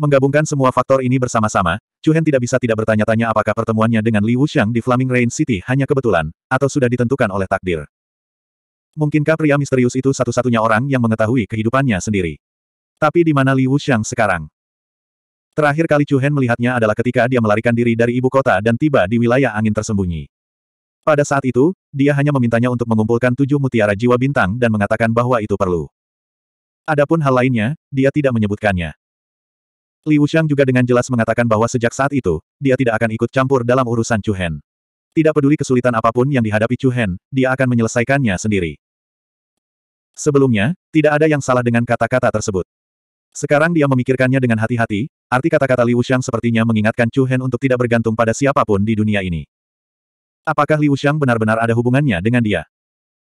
Menggabungkan semua faktor ini bersama-sama, Chu Hen tidak bisa tidak bertanya-tanya apakah pertemuannya dengan Li Wuxiang di Flaming Rain City hanya kebetulan, atau sudah ditentukan oleh takdir. Mungkinkah pria misterius itu satu-satunya orang yang mengetahui kehidupannya sendiri? Tapi di mana Li Wuxiang sekarang? Terakhir kali Chu Hen melihatnya adalah ketika dia melarikan diri dari ibu kota dan tiba di wilayah angin tersembunyi. Pada saat itu, dia hanya memintanya untuk mengumpulkan tujuh mutiara jiwa bintang dan mengatakan bahwa itu perlu. Adapun hal lainnya, dia tidak menyebutkannya. Li Wuxiang juga dengan jelas mengatakan bahwa sejak saat itu, dia tidak akan ikut campur dalam urusan Chu Hen. Tidak peduli kesulitan apapun yang dihadapi Chu Hen, dia akan menyelesaikannya sendiri. Sebelumnya, tidak ada yang salah dengan kata-kata tersebut. Sekarang dia memikirkannya dengan hati-hati, arti kata-kata Liu Xiang sepertinya mengingatkan Chu Hen untuk tidak bergantung pada siapapun di dunia ini. Apakah Liu Xiang benar-benar ada hubungannya dengan dia?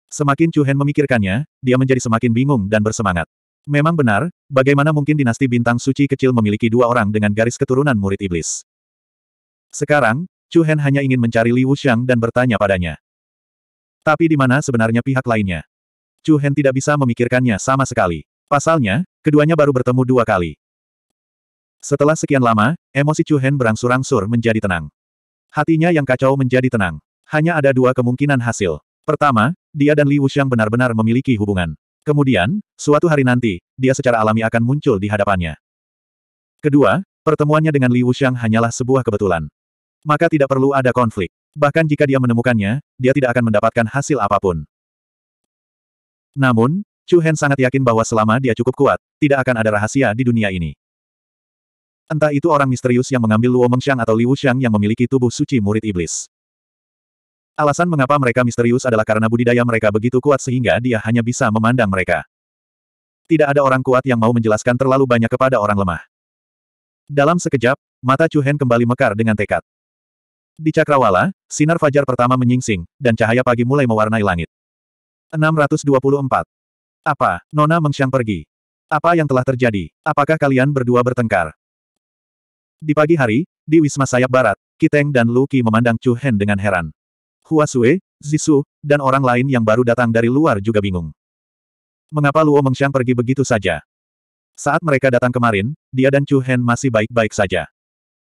Semakin Chu Hen memikirkannya, dia menjadi semakin bingung dan bersemangat. Memang benar, bagaimana mungkin dinasti bintang suci kecil memiliki dua orang dengan garis keturunan murid iblis? Sekarang, Chu Hen hanya ingin mencari Liu Shang dan bertanya padanya. Tapi di mana sebenarnya pihak lainnya? Chu Hen tidak bisa memikirkannya sama sekali. Pasalnya, keduanya baru bertemu dua kali. Setelah sekian lama, emosi Chu Hen berangsur-angsur menjadi tenang. Hatinya yang kacau menjadi tenang. Hanya ada dua kemungkinan hasil. Pertama, dia dan Liu Shang benar-benar memiliki hubungan. Kemudian, suatu hari nanti, dia secara alami akan muncul di hadapannya. Kedua, pertemuannya dengan Liu Shang hanyalah sebuah kebetulan. Maka tidak perlu ada konflik. Bahkan jika dia menemukannya, dia tidak akan mendapatkan hasil apapun. Namun, Chu Hen sangat yakin bahwa selama dia cukup kuat, tidak akan ada rahasia di dunia ini. Entah itu orang misterius yang mengambil Luo Mengxiang atau Liu Xiang yang memiliki tubuh suci murid iblis. Alasan mengapa mereka misterius adalah karena budidaya mereka begitu kuat sehingga dia hanya bisa memandang mereka. Tidak ada orang kuat yang mau menjelaskan terlalu banyak kepada orang lemah. Dalam sekejap, mata Chu Hen kembali mekar dengan tekad. Di Cakrawala, sinar fajar pertama menyingsing, dan cahaya pagi mulai mewarnai langit. 624. Apa, Nona Mengxiang pergi? Apa yang telah terjadi? Apakah kalian berdua bertengkar? Di pagi hari, di Wisma Sayap Barat, Kiteng dan Luki memandang Chu Hen dengan heran. Hua Sue, Zisu, dan orang lain yang baru datang dari luar juga bingung. Mengapa Luo Mengxiang pergi begitu saja? Saat mereka datang kemarin, dia dan Chu Hen masih baik-baik saja.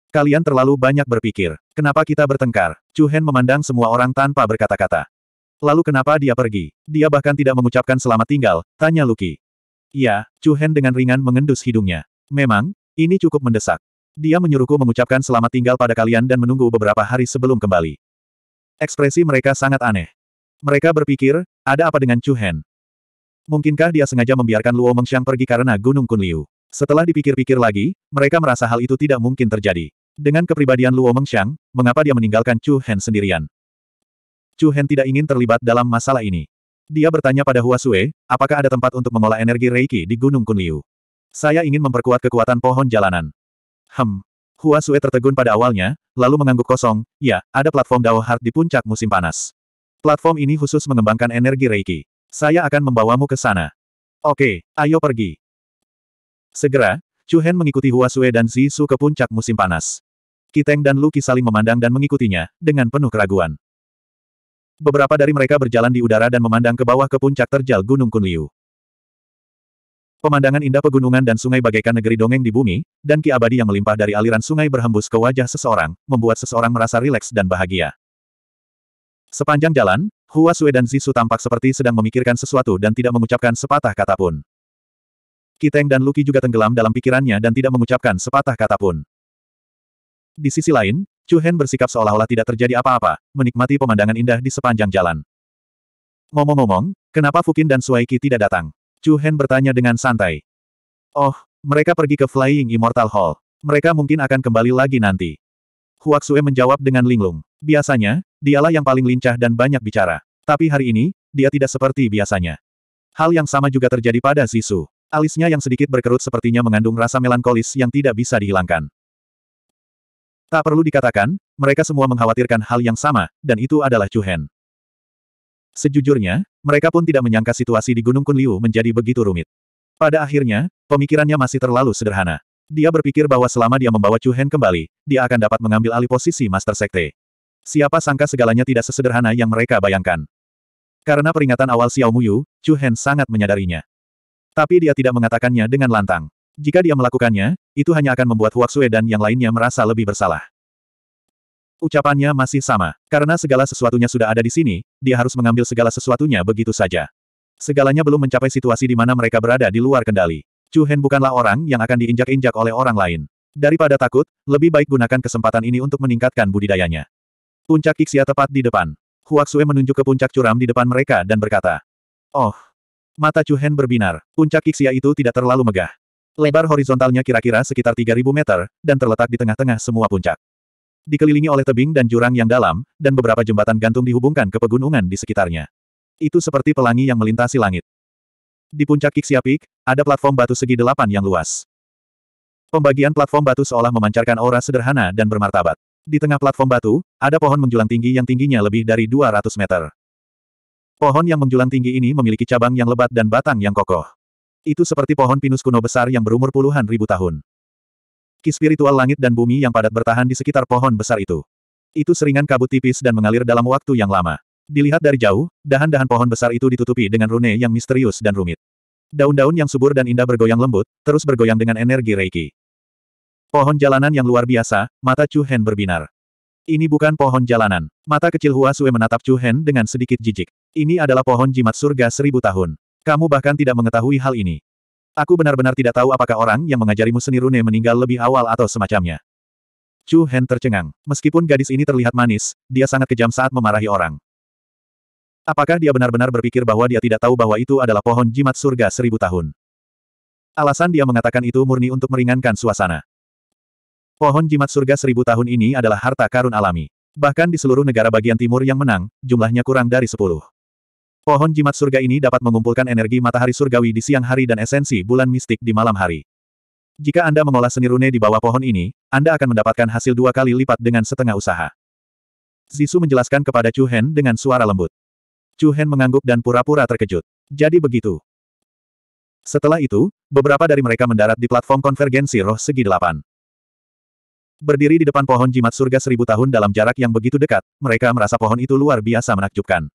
Kalian terlalu banyak berpikir. Kenapa kita bertengkar? Chu Hen memandang semua orang tanpa berkata-kata. Lalu kenapa dia pergi? Dia bahkan tidak mengucapkan selamat tinggal, tanya Luki. Ya, Chu Hen dengan ringan mengendus hidungnya. Memang, ini cukup mendesak. Dia menyuruhku mengucapkan selamat tinggal pada kalian dan menunggu beberapa hari sebelum kembali. Ekspresi mereka sangat aneh. Mereka berpikir, ada apa dengan Chu Hen? Mungkinkah dia sengaja membiarkan Luo Mengxiang pergi karena Gunung Kunliu? Setelah dipikir-pikir lagi, mereka merasa hal itu tidak mungkin terjadi. Dengan kepribadian Luo Mengxiang, mengapa dia meninggalkan Chu Hen sendirian? Chu Hen tidak ingin terlibat dalam masalah ini. Dia bertanya pada Hua Sue, apakah ada tempat untuk mengolah energi Reiki di Gunung Kunliu? Saya ingin memperkuat kekuatan pohon jalanan. Hem. Hua Sue tertegun pada awalnya, lalu mengangguk kosong, ya, ada platform Dao Heart di puncak musim panas. Platform ini khusus mengembangkan energi Reiki. Saya akan membawamu ke sana. Oke, ayo pergi. Segera, Chu Hen mengikuti Hua Sue dan Zi Su ke puncak musim panas. Kiteng dan Luki saling memandang dan mengikutinya, dengan penuh keraguan. Beberapa dari mereka berjalan di udara dan memandang ke bawah ke puncak terjal Gunung Kunliu. Pemandangan indah pegunungan dan sungai bagaikan negeri dongeng di bumi, dan ki abadi yang melimpah dari aliran sungai berhembus ke wajah seseorang, membuat seseorang merasa rileks dan bahagia. Sepanjang jalan, Hua Sue dan Zisu tampak seperti sedang memikirkan sesuatu dan tidak mengucapkan sepatah kata pun. Kiteng dan Luki juga tenggelam dalam pikirannya dan tidak mengucapkan sepatah kata pun. Di sisi lain, Chu Hen bersikap seolah-olah tidak terjadi apa-apa, menikmati pemandangan indah di sepanjang jalan. Ngomong-ngomong, kenapa Fukin dan Suaiki tidak datang? Chu Hen bertanya dengan santai. Oh, mereka pergi ke Flying Immortal Hall. Mereka mungkin akan kembali lagi nanti. Sue menjawab dengan linglung. Biasanya, dialah yang paling lincah dan banyak bicara. Tapi hari ini, dia tidak seperti biasanya. Hal yang sama juga terjadi pada Zisu. Alisnya yang sedikit berkerut sepertinya mengandung rasa melankolis yang tidak bisa dihilangkan. Tak perlu dikatakan, mereka semua mengkhawatirkan hal yang sama, dan itu adalah Chu Hen. Sejujurnya, mereka pun tidak menyangka situasi di Gunung Kunliu menjadi begitu rumit. Pada akhirnya, pemikirannya masih terlalu sederhana. Dia berpikir bahwa selama dia membawa Chu Hen kembali, dia akan dapat mengambil alih posisi Master Sekte. Siapa sangka segalanya tidak sesederhana yang mereka bayangkan. Karena peringatan awal Xiao Muyu, Chu Hen sangat menyadarinya. Tapi dia tidak mengatakannya dengan lantang. Jika dia melakukannya, itu hanya akan membuat Sue dan yang lainnya merasa lebih bersalah. Ucapannya masih sama. Karena segala sesuatunya sudah ada di sini, dia harus mengambil segala sesuatunya begitu saja. Segalanya belum mencapai situasi di mana mereka berada di luar kendali. Chu Hen bukanlah orang yang akan diinjak-injak oleh orang lain. Daripada takut, lebih baik gunakan kesempatan ini untuk meningkatkan budidayanya. Puncak Kixia tepat di depan. Sue menunjuk ke puncak curam di depan mereka dan berkata, Oh! Mata Chu Hen berbinar. Puncak Kixia itu tidak terlalu megah. Lebar horizontalnya kira-kira sekitar 3.000 meter, dan terletak di tengah-tengah semua puncak. Dikelilingi oleh tebing dan jurang yang dalam, dan beberapa jembatan gantung dihubungkan ke pegunungan di sekitarnya. Itu seperti pelangi yang melintasi langit. Di puncak Kixia Peak, ada platform batu segi delapan yang luas. Pembagian platform batu seolah memancarkan aura sederhana dan bermartabat. Di tengah platform batu, ada pohon menjulang tinggi yang tingginya lebih dari 200 meter. Pohon yang menjulang tinggi ini memiliki cabang yang lebat dan batang yang kokoh. Itu seperti pohon pinus kuno besar yang berumur puluhan ribu tahun. Ki spiritual langit dan bumi yang padat bertahan di sekitar pohon besar itu. Itu seringan kabut tipis dan mengalir dalam waktu yang lama. Dilihat dari jauh, dahan-dahan pohon besar itu ditutupi dengan rune yang misterius dan rumit. Daun-daun yang subur dan indah bergoyang lembut, terus bergoyang dengan energi reiki. Pohon jalanan yang luar biasa, mata Chu Hen berbinar. Ini bukan pohon jalanan. Mata kecil Hua Sue menatap Chu Hen dengan sedikit jijik. Ini adalah pohon jimat surga seribu tahun. Kamu bahkan tidak mengetahui hal ini. Aku benar-benar tidak tahu apakah orang yang mengajarimu seni rune meninggal lebih awal atau semacamnya. Chu Hen tercengang. Meskipun gadis ini terlihat manis, dia sangat kejam saat memarahi orang. Apakah dia benar-benar berpikir bahwa dia tidak tahu bahwa itu adalah pohon jimat surga seribu tahun? Alasan dia mengatakan itu murni untuk meringankan suasana. Pohon jimat surga seribu tahun ini adalah harta karun alami. Bahkan di seluruh negara bagian timur yang menang, jumlahnya kurang dari sepuluh. Pohon jimat surga ini dapat mengumpulkan energi matahari surgawi di siang hari dan esensi bulan mistik di malam hari. Jika Anda mengolah seni rune di bawah pohon ini, Anda akan mendapatkan hasil dua kali lipat dengan setengah usaha. Zisu menjelaskan kepada Chu Hen dengan suara lembut. Chu Hen mengangguk dan pura-pura terkejut. Jadi begitu. Setelah itu, beberapa dari mereka mendarat di platform konvergensi roh segi delapan. Berdiri di depan pohon jimat surga seribu tahun dalam jarak yang begitu dekat, mereka merasa pohon itu luar biasa menakjubkan.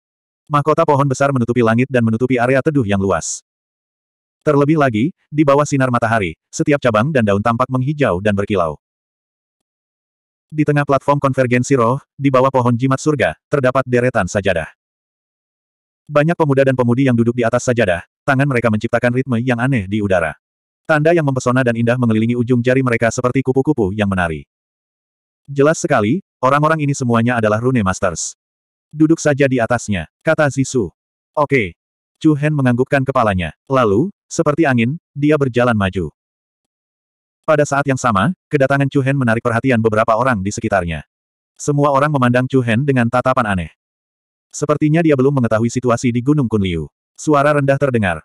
Mahkota pohon besar menutupi langit dan menutupi area teduh yang luas. Terlebih lagi, di bawah sinar matahari, setiap cabang dan daun tampak menghijau dan berkilau. Di tengah platform konvergensi roh, di bawah pohon jimat surga, terdapat deretan sajadah. Banyak pemuda dan pemudi yang duduk di atas sajadah, tangan mereka menciptakan ritme yang aneh di udara. Tanda yang mempesona dan indah mengelilingi ujung jari mereka seperti kupu-kupu yang menari. Jelas sekali, orang-orang ini semuanya adalah Rune Masters. Duduk saja di atasnya, kata Zisu. Oke. Chu Hen menganggukkan kepalanya. Lalu, seperti angin, dia berjalan maju. Pada saat yang sama, kedatangan Chu Hen menarik perhatian beberapa orang di sekitarnya. Semua orang memandang Chu Hen dengan tatapan aneh. Sepertinya dia belum mengetahui situasi di Gunung Kunliu. Suara rendah terdengar.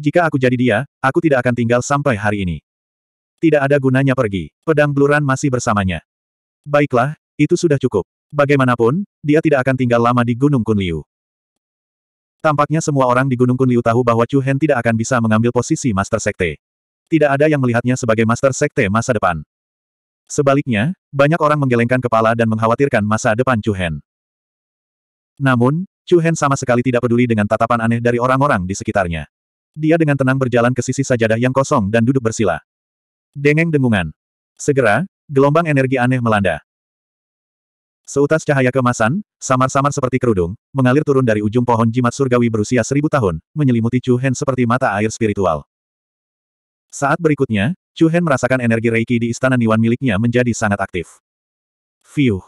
Jika aku jadi dia, aku tidak akan tinggal sampai hari ini. Tidak ada gunanya pergi. Pedang Bluran masih bersamanya. Baiklah, itu sudah cukup. Bagaimanapun, dia tidak akan tinggal lama di Gunung Kunliu. Tampaknya semua orang di Gunung Kunliu tahu bahwa Chu Hen tidak akan bisa mengambil posisi Master Sekte. Tidak ada yang melihatnya sebagai Master Sekte masa depan. Sebaliknya, banyak orang menggelengkan kepala dan mengkhawatirkan masa depan Chu Hen. Namun, Chu Hen sama sekali tidak peduli dengan tatapan aneh dari orang-orang di sekitarnya. Dia dengan tenang berjalan ke sisi sajadah yang kosong dan duduk bersila. Dengeng dengungan. Segera, gelombang energi aneh melanda. Seutas cahaya kemasan, samar-samar seperti kerudung, mengalir turun dari ujung pohon jimat surgawi berusia seribu tahun, menyelimuti Chu Hen seperti mata air spiritual. Saat berikutnya, Chu Hen merasakan energi Reiki di istana Niwan miliknya menjadi sangat aktif. Fiuh.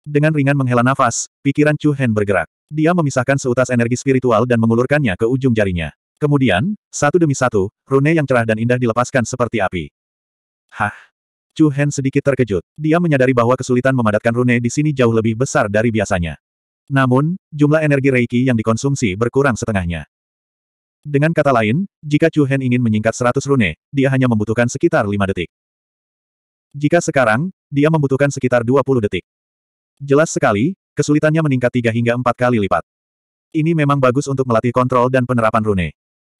Dengan ringan menghela nafas, pikiran Chu Hen bergerak. Dia memisahkan seutas energi spiritual dan mengulurkannya ke ujung jarinya. Kemudian, satu demi satu, rune yang cerah dan indah dilepaskan seperti api. Hah! Chu Hen sedikit terkejut. Dia menyadari bahwa kesulitan memadatkan rune di sini jauh lebih besar dari biasanya. Namun, jumlah energi Reiki yang dikonsumsi berkurang setengahnya. Dengan kata lain, jika Chu Hen ingin menyingkat 100 rune, dia hanya membutuhkan sekitar 5 detik. Jika sekarang, dia membutuhkan sekitar 20 detik. Jelas sekali, kesulitannya meningkat 3 hingga 4 kali lipat. Ini memang bagus untuk melatih kontrol dan penerapan rune.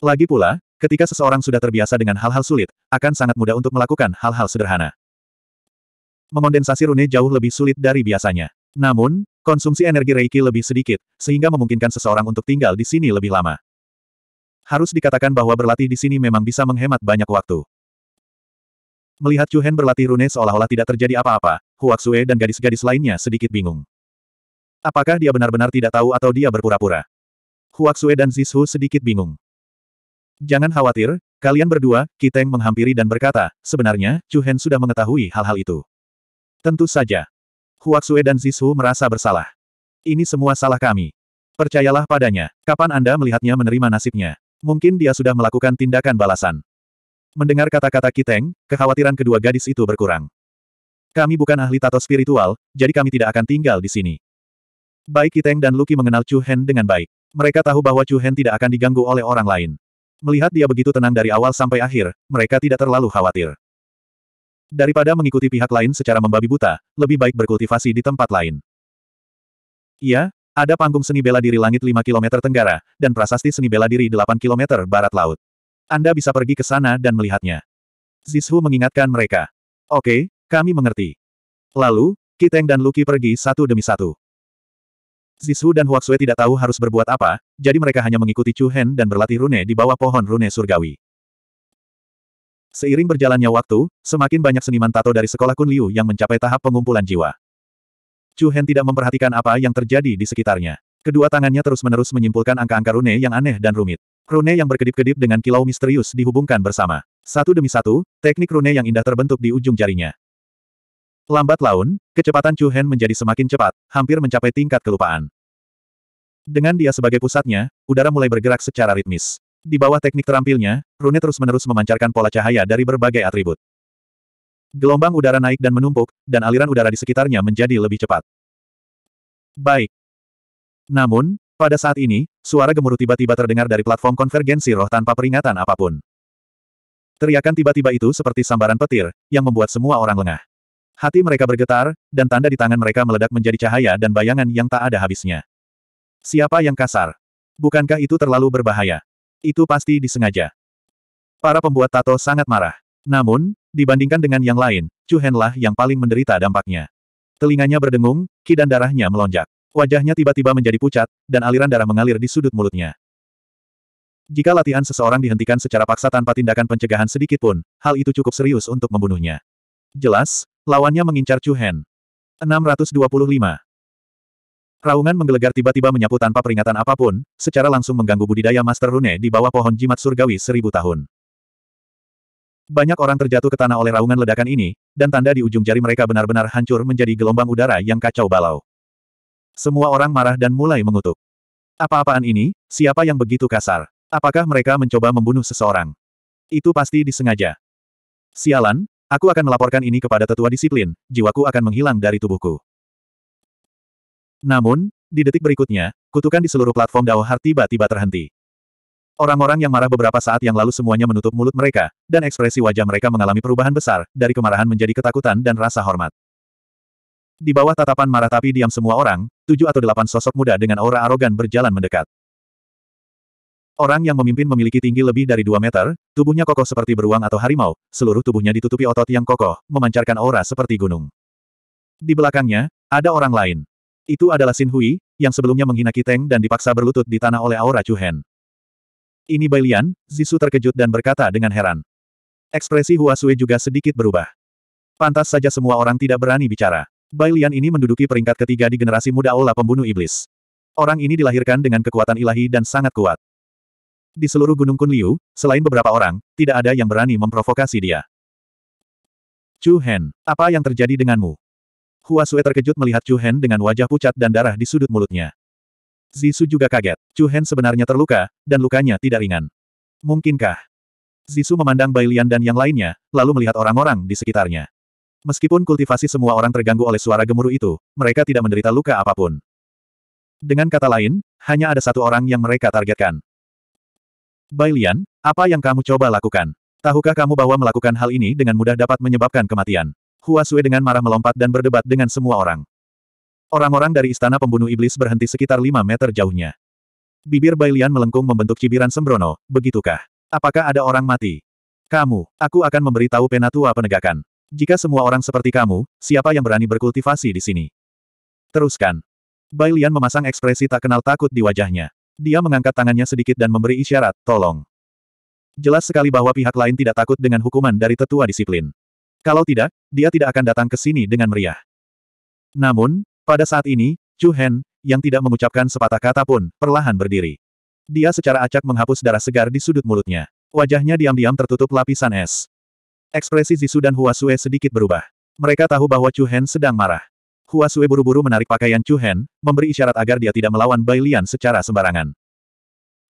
Lagi pula, ketika seseorang sudah terbiasa dengan hal-hal sulit, akan sangat mudah untuk melakukan hal-hal sederhana. Mengondensasi rune jauh lebih sulit dari biasanya. Namun, konsumsi energi Reiki lebih sedikit, sehingga memungkinkan seseorang untuk tinggal di sini lebih lama. Harus dikatakan bahwa berlatih di sini memang bisa menghemat banyak waktu. Melihat Chu Hen berlatih rune seolah-olah tidak terjadi apa-apa, Huak Sue dan gadis-gadis lainnya sedikit bingung. Apakah dia benar-benar tidak tahu atau dia berpura-pura? Huak Sue dan Zishu sedikit bingung. Jangan khawatir, kalian berdua, Kiteng menghampiri dan berkata, sebenarnya, Chu Hen sudah mengetahui hal-hal itu. Tentu saja. Huaxue dan Zishu merasa bersalah. Ini semua salah kami. Percayalah padanya, kapan Anda melihatnya menerima nasibnya. Mungkin dia sudah melakukan tindakan balasan. Mendengar kata-kata Kiteng, kekhawatiran kedua gadis itu berkurang. Kami bukan ahli tato spiritual, jadi kami tidak akan tinggal di sini. Baik Kiteng dan Luki mengenal Chu Hen dengan baik. Mereka tahu bahwa Chu Hen tidak akan diganggu oleh orang lain. Melihat dia begitu tenang dari awal sampai akhir, mereka tidak terlalu khawatir. Daripada mengikuti pihak lain secara membabi buta, lebih baik berkultivasi di tempat lain. Iya, ada panggung seni bela diri langit 5 km tenggara, dan prasasti seni bela diri 8 km barat laut. Anda bisa pergi ke sana dan melihatnya. Zishu mengingatkan mereka. Oke, kami mengerti. Lalu, Kiteng dan Luki pergi satu demi satu. Zishu dan Huaxue tidak tahu harus berbuat apa, jadi mereka hanya mengikuti Chu Hen dan berlatih rune di bawah pohon rune surgawi. Seiring berjalannya waktu, semakin banyak seniman tato dari sekolah Kunliu yang mencapai tahap pengumpulan jiwa. Chu Hen tidak memperhatikan apa yang terjadi di sekitarnya. Kedua tangannya terus-menerus menyimpulkan angka-angka rune yang aneh dan rumit. Rune yang berkedip-kedip dengan kilau misterius dihubungkan bersama. Satu demi satu, teknik rune yang indah terbentuk di ujung jarinya. Lambat laun, kecepatan Chu Hen menjadi semakin cepat, hampir mencapai tingkat kelupaan. Dengan dia sebagai pusatnya, udara mulai bergerak secara ritmis. Di bawah teknik terampilnya, Rune terus-menerus memancarkan pola cahaya dari berbagai atribut. Gelombang udara naik dan menumpuk, dan aliran udara di sekitarnya menjadi lebih cepat. Baik. Namun, pada saat ini, suara gemuruh tiba-tiba terdengar dari platform konvergensi roh tanpa peringatan apapun. Teriakan tiba-tiba itu seperti sambaran petir, yang membuat semua orang lengah. Hati mereka bergetar, dan tanda di tangan mereka meledak menjadi cahaya dan bayangan yang tak ada habisnya. Siapa yang kasar? Bukankah itu terlalu berbahaya? Itu pasti disengaja. Para pembuat tato sangat marah. Namun, dibandingkan dengan yang lain, Chu Henlah yang paling menderita dampaknya. Telinganya berdengung, ki dan darahnya melonjak. Wajahnya tiba-tiba menjadi pucat, dan aliran darah mengalir di sudut mulutnya. Jika latihan seseorang dihentikan secara paksa tanpa tindakan pencegahan sedikit pun, hal itu cukup serius untuk membunuhnya. Jelas, lawannya mengincar Chu Hen. 625. Raungan menggelegar tiba-tiba menyapu tanpa peringatan apapun, secara langsung mengganggu budidaya Master Rune di bawah pohon jimat surgawi seribu tahun. Banyak orang terjatuh ke tanah oleh raungan ledakan ini, dan tanda di ujung jari mereka benar-benar hancur menjadi gelombang udara yang kacau balau. Semua orang marah dan mulai mengutuk. Apa-apaan ini, siapa yang begitu kasar? Apakah mereka mencoba membunuh seseorang? Itu pasti disengaja. Sialan, aku akan melaporkan ini kepada tetua disiplin, jiwaku akan menghilang dari tubuhku. Namun, di detik berikutnya, kutukan di seluruh platform Dao Heart tiba-tiba terhenti. Orang-orang yang marah beberapa saat yang lalu semuanya menutup mulut mereka, dan ekspresi wajah mereka mengalami perubahan besar, dari kemarahan menjadi ketakutan dan rasa hormat. Di bawah tatapan marah tapi diam semua orang, tujuh atau delapan sosok muda dengan aura arogan berjalan mendekat. Orang yang memimpin memiliki tinggi lebih dari dua meter, tubuhnya kokoh seperti beruang atau harimau, seluruh tubuhnya ditutupi otot yang kokoh, memancarkan aura seperti gunung. Di belakangnya, ada orang lain. Itu adalah Sin Hui, yang sebelumnya menghina Kiteng dan dipaksa berlutut di tanah oleh aura Chuhen. Ini Bailian, Zisu terkejut dan berkata dengan heran. Ekspresi Hua Sui juga sedikit berubah. Pantas saja semua orang tidak berani bicara. Bailian ini menduduki peringkat ketiga di generasi muda Aula Pembunuh Iblis. Orang ini dilahirkan dengan kekuatan ilahi dan sangat kuat. Di seluruh Gunung Kunliu, selain beberapa orang, tidak ada yang berani memprovokasi dia. Chu Hen, apa yang terjadi denganmu? Hua Sue terkejut melihat Chu Hen dengan wajah pucat dan darah di sudut mulutnya. Zisu juga kaget. Chu Hen sebenarnya terluka, dan lukanya tidak ringan. Mungkinkah? Zisu memandang Bai Lian dan yang lainnya, lalu melihat orang-orang di sekitarnya. Meskipun kultivasi semua orang terganggu oleh suara gemuruh itu, mereka tidak menderita luka apapun. Dengan kata lain, hanya ada satu orang yang mereka targetkan. Bai Lian, apa yang kamu coba lakukan? Tahukah kamu bahwa melakukan hal ini dengan mudah dapat menyebabkan kematian? Hua Sui dengan marah melompat dan berdebat dengan semua orang. Orang-orang dari istana pembunuh iblis berhenti sekitar 5 meter jauhnya. Bibir Bailian melengkung membentuk cibiran sembrono, begitukah? Apakah ada orang mati? Kamu, aku akan memberitahu penatua penegakan. Jika semua orang seperti kamu, siapa yang berani berkultivasi di sini? Teruskan. Bailian memasang ekspresi tak kenal takut di wajahnya. Dia mengangkat tangannya sedikit dan memberi isyarat, tolong. Jelas sekali bahwa pihak lain tidak takut dengan hukuman dari tetua disiplin. Kalau tidak, dia tidak akan datang ke sini dengan meriah. Namun, pada saat ini, Chu Hen, yang tidak mengucapkan sepatah kata pun, perlahan berdiri. Dia secara acak menghapus darah segar di sudut mulutnya. Wajahnya diam-diam tertutup lapisan es. Ekspresi Zisu dan Hua Sue sedikit berubah. Mereka tahu bahwa Chu Hen sedang marah. Hua Sue buru-buru menarik pakaian Chu Hen, memberi isyarat agar dia tidak melawan Bai Lian secara sembarangan.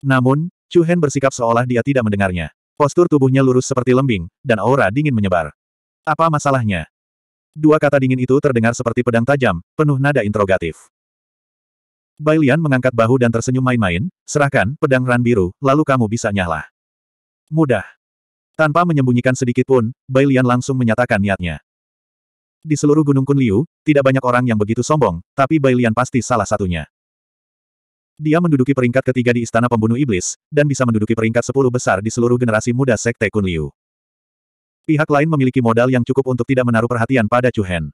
Namun, Chu Hen bersikap seolah dia tidak mendengarnya. Postur tubuhnya lurus seperti lembing, dan aura dingin menyebar. Apa masalahnya? Dua kata dingin itu terdengar seperti pedang tajam, penuh nada interrogatif. Bailian mengangkat bahu dan tersenyum main-main, serahkan pedang ran biru, lalu kamu bisa nyala. Mudah. Tanpa menyembunyikan sedikit pun, Bailian langsung menyatakan niatnya. Di seluruh Gunung Kunliu, tidak banyak orang yang begitu sombong, tapi Bailian pasti salah satunya. Dia menduduki peringkat ketiga di Istana Pembunuh Iblis, dan bisa menduduki peringkat sepuluh besar di seluruh generasi muda Sekte Kunliu. Pihak lain memiliki modal yang cukup untuk tidak menaruh perhatian pada Chu Hen.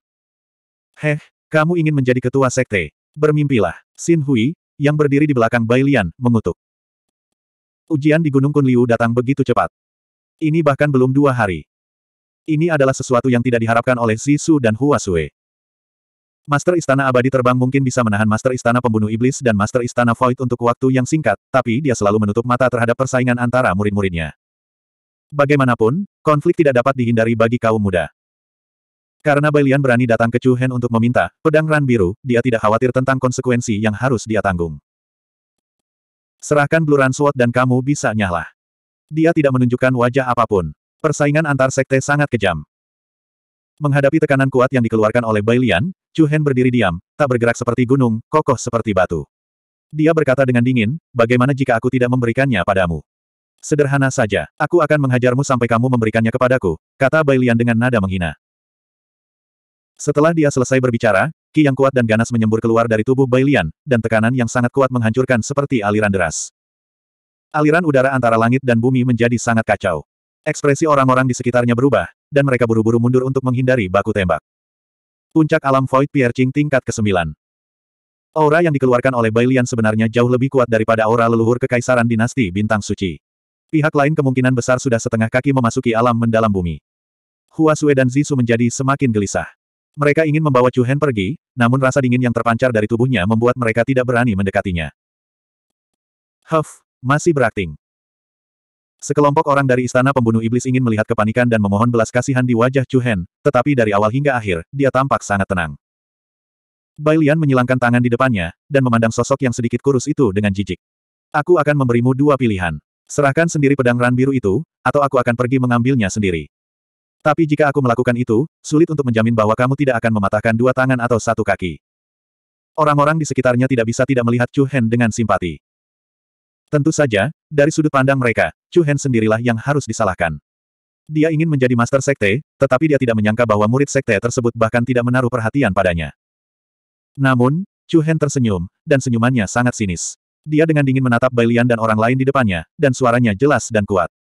Heh, kamu ingin menjadi ketua sekte. Bermimpilah. Xin Hui, yang berdiri di belakang Bai Lian, mengutuk. Ujian di Gunung Kunliu datang begitu cepat. Ini bahkan belum dua hari. Ini adalah sesuatu yang tidak diharapkan oleh Si Su dan Hua Sue. Master Istana Abadi Terbang mungkin bisa menahan Master Istana Pembunuh Iblis dan Master Istana Void untuk waktu yang singkat, tapi dia selalu menutup mata terhadap persaingan antara murid-muridnya. Bagaimanapun, konflik tidak dapat dihindari bagi kaum muda. Karena Bailian berani datang ke Chu Hen untuk meminta pedang ran biru, dia tidak khawatir tentang konsekuensi yang harus dia tanggung. Serahkan bluran sword dan kamu bisa nyala. Dia tidak menunjukkan wajah apapun. Persaingan antar sekte sangat kejam. Menghadapi tekanan kuat yang dikeluarkan oleh Bailian, Chu Hen berdiri diam, tak bergerak seperti gunung, kokoh seperti batu. Dia berkata dengan dingin, bagaimana jika aku tidak memberikannya padamu? Sederhana saja, aku akan menghajarmu sampai kamu memberikannya kepadaku, kata Bailian dengan nada menghina. Setelah dia selesai berbicara, ki yang kuat dan ganas menyembur keluar dari tubuh Bailian, dan tekanan yang sangat kuat menghancurkan seperti aliran deras. Aliran udara antara langit dan bumi menjadi sangat kacau. Ekspresi orang-orang di sekitarnya berubah, dan mereka buru-buru mundur untuk menghindari baku tembak. Puncak alam Void Piercing tingkat ke-9 Aura yang dikeluarkan oleh Bailian sebenarnya jauh lebih kuat daripada aura leluhur kekaisaran dinasti Bintang Suci. Pihak lain kemungkinan besar sudah setengah kaki memasuki alam mendalam bumi. Hua Sue dan Zisu menjadi semakin gelisah. Mereka ingin membawa Chu Hen pergi, namun rasa dingin yang terpancar dari tubuhnya membuat mereka tidak berani mendekatinya. Huff, masih berakting. Sekelompok orang dari Istana Pembunuh Iblis ingin melihat kepanikan dan memohon belas kasihan di wajah Chu Hen, tetapi dari awal hingga akhir, dia tampak sangat tenang. Bai Lian menyilangkan tangan di depannya, dan memandang sosok yang sedikit kurus itu dengan jijik. Aku akan memberimu dua pilihan. Serahkan sendiri pedang ran biru itu, atau aku akan pergi mengambilnya sendiri. Tapi jika aku melakukan itu, sulit untuk menjamin bahwa kamu tidak akan mematahkan dua tangan atau satu kaki. Orang-orang di sekitarnya tidak bisa tidak melihat Chu Hen dengan simpati. Tentu saja, dari sudut pandang mereka, Chu Hen sendirilah yang harus disalahkan. Dia ingin menjadi master sekte, tetapi dia tidak menyangka bahwa murid sekte tersebut bahkan tidak menaruh perhatian padanya. Namun, Chu Hen tersenyum, dan senyumannya sangat sinis. Dia dengan dingin menatap Bailian dan orang lain di depannya, dan suaranya jelas dan kuat.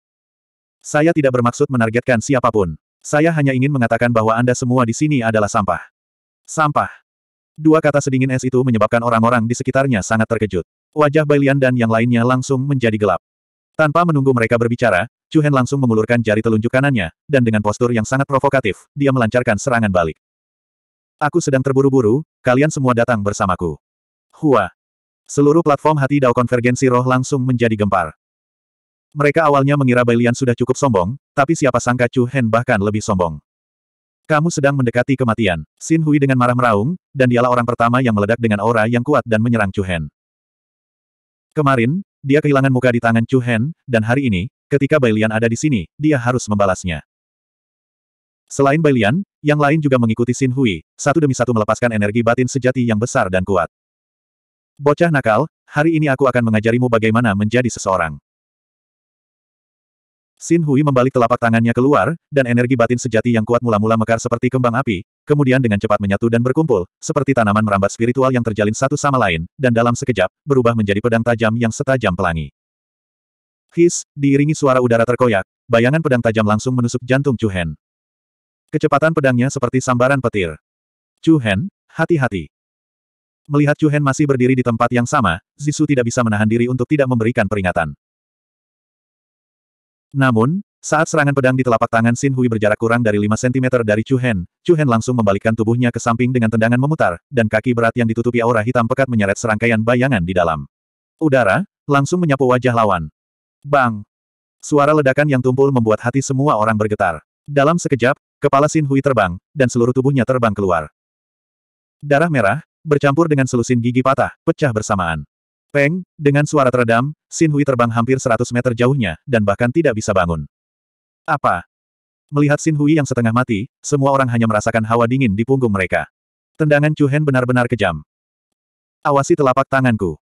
Saya tidak bermaksud menargetkan siapapun. Saya hanya ingin mengatakan bahwa Anda semua di sini adalah sampah. Sampah. Dua kata sedingin es itu menyebabkan orang-orang di sekitarnya sangat terkejut. Wajah Bailian dan yang lainnya langsung menjadi gelap. Tanpa menunggu mereka berbicara, Chu Hen langsung mengulurkan jari telunjuk kanannya, dan dengan postur yang sangat provokatif, dia melancarkan serangan balik. Aku sedang terburu-buru, kalian semua datang bersamaku. Hua, Seluruh platform hati Dao konvergensi roh langsung menjadi gempar. Mereka awalnya mengira Bailian sudah cukup sombong, tapi siapa sangka Chu Hen bahkan lebih sombong. Kamu sedang mendekati kematian. Xin Hui dengan marah meraung, dan dialah orang pertama yang meledak dengan aura yang kuat dan menyerang Chu Hen. Kemarin, dia kehilangan muka di tangan Chu Hen, dan hari ini, ketika Bailian ada di sini, dia harus membalasnya. Selain Bailian, yang lain juga mengikuti Xin Hui, satu demi satu melepaskan energi batin sejati yang besar dan kuat. Bocah nakal, hari ini aku akan mengajarimu bagaimana menjadi seseorang. Sin Hui membalik telapak tangannya keluar, dan energi batin sejati yang kuat mula-mula mekar seperti kembang api, kemudian dengan cepat menyatu dan berkumpul, seperti tanaman merambat spiritual yang terjalin satu sama lain, dan dalam sekejap, berubah menjadi pedang tajam yang setajam pelangi. His, diiringi suara udara terkoyak, bayangan pedang tajam langsung menusuk jantung Chu Hen. Kecepatan pedangnya seperti sambaran petir. Chu Hen, hati-hati. Melihat Chu Hen masih berdiri di tempat yang sama, Zisu tidak bisa menahan diri untuk tidak memberikan peringatan. Namun, saat serangan pedang di telapak tangan Sin Hui berjarak kurang dari 5 cm dari Chu Hen, Chu Hen langsung membalikkan tubuhnya ke samping dengan tendangan memutar, dan kaki berat yang ditutupi aura hitam pekat menyeret serangkaian bayangan di dalam. Udara, langsung menyapu wajah lawan. Bang! Suara ledakan yang tumpul membuat hati semua orang bergetar. Dalam sekejap, kepala Sin Hui terbang, dan seluruh tubuhnya terbang keluar. Darah merah, bercampur dengan selusin gigi patah, pecah bersamaan. Peng, dengan suara teredam, Sin Hui terbang hampir 100 meter jauhnya, dan bahkan tidak bisa bangun. Apa? Melihat Sin Hui yang setengah mati, semua orang hanya merasakan hawa dingin di punggung mereka. Tendangan Chu Hen benar-benar kejam. Awasi telapak tanganku.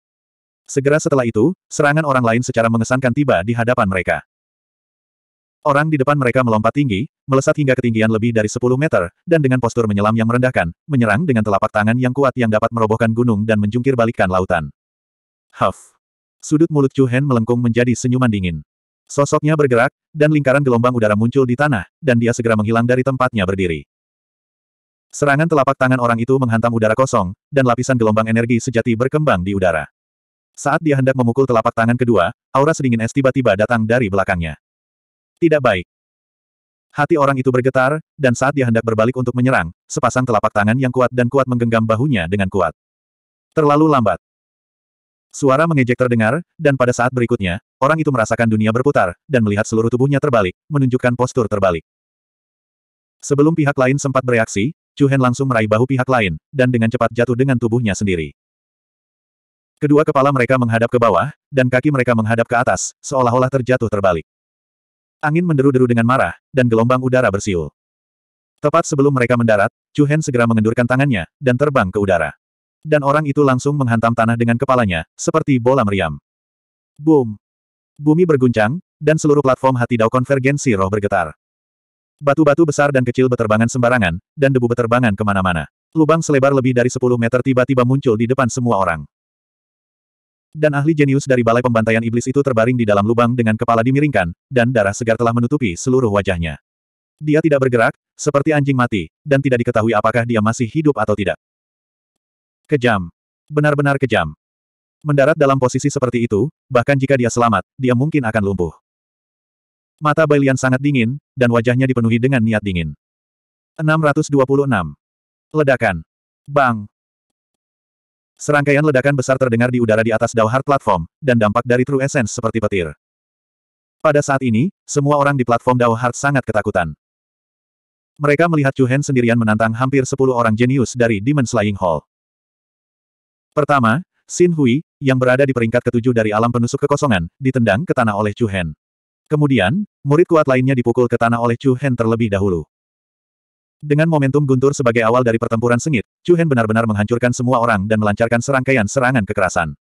Segera setelah itu, serangan orang lain secara mengesankan tiba di hadapan mereka. Orang di depan mereka melompat tinggi, melesat hingga ketinggian lebih dari 10 meter, dan dengan postur menyelam yang merendahkan, menyerang dengan telapak tangan yang kuat yang dapat merobohkan gunung dan menjungkir balikkan lautan. Huff. Sudut mulut Chu Hen melengkung menjadi senyuman dingin. Sosoknya bergerak, dan lingkaran gelombang udara muncul di tanah, dan dia segera menghilang dari tempatnya berdiri. Serangan telapak tangan orang itu menghantam udara kosong, dan lapisan gelombang energi sejati berkembang di udara. Saat dia hendak memukul telapak tangan kedua, aura sedingin es tiba-tiba datang dari belakangnya. Tidak baik. Hati orang itu bergetar, dan saat dia hendak berbalik untuk menyerang, sepasang telapak tangan yang kuat dan kuat menggenggam bahunya dengan kuat. Terlalu lambat. Suara mengejek terdengar, dan pada saat berikutnya, orang itu merasakan dunia berputar, dan melihat seluruh tubuhnya terbalik, menunjukkan postur terbalik. Sebelum pihak lain sempat bereaksi, Chu Hen langsung meraih bahu pihak lain, dan dengan cepat jatuh dengan tubuhnya sendiri. Kedua kepala mereka menghadap ke bawah, dan kaki mereka menghadap ke atas, seolah-olah terjatuh terbalik. Angin menderu-deru dengan marah, dan gelombang udara bersiul. Tepat sebelum mereka mendarat, Chu Hen segera mengendurkan tangannya, dan terbang ke udara. Dan orang itu langsung menghantam tanah dengan kepalanya, seperti bola meriam. Boom! Bumi berguncang, dan seluruh platform hati dao konvergensi roh bergetar. Batu-batu besar dan kecil beterbangan sembarangan, dan debu beterbangan kemana-mana. Lubang selebar lebih dari 10 meter tiba-tiba muncul di depan semua orang. Dan ahli jenius dari balai pembantaian iblis itu terbaring di dalam lubang dengan kepala dimiringkan, dan darah segar telah menutupi seluruh wajahnya. Dia tidak bergerak, seperti anjing mati, dan tidak diketahui apakah dia masih hidup atau tidak. Kejam. Benar-benar kejam. Mendarat dalam posisi seperti itu, bahkan jika dia selamat, dia mungkin akan lumpuh. Mata Bailian sangat dingin, dan wajahnya dipenuhi dengan niat dingin. 626. Ledakan. Bang. Serangkaian ledakan besar terdengar di udara di atas Dauhard platform, dan dampak dari True Essence seperti petir. Pada saat ini, semua orang di platform Dauhard sangat ketakutan. Mereka melihat Chu Hen sendirian menantang hampir 10 orang jenius dari Demon Slaying Hall. Pertama, Xin Hui, yang berada di peringkat ketujuh dari alam penusuk kekosongan, ditendang ke tanah oleh Chu Hen. Kemudian, murid kuat lainnya dipukul ke tanah oleh Chu Hen terlebih dahulu. Dengan momentum guntur sebagai awal dari pertempuran sengit, Chu Hen benar-benar menghancurkan semua orang dan melancarkan serangkaian serangan kekerasan.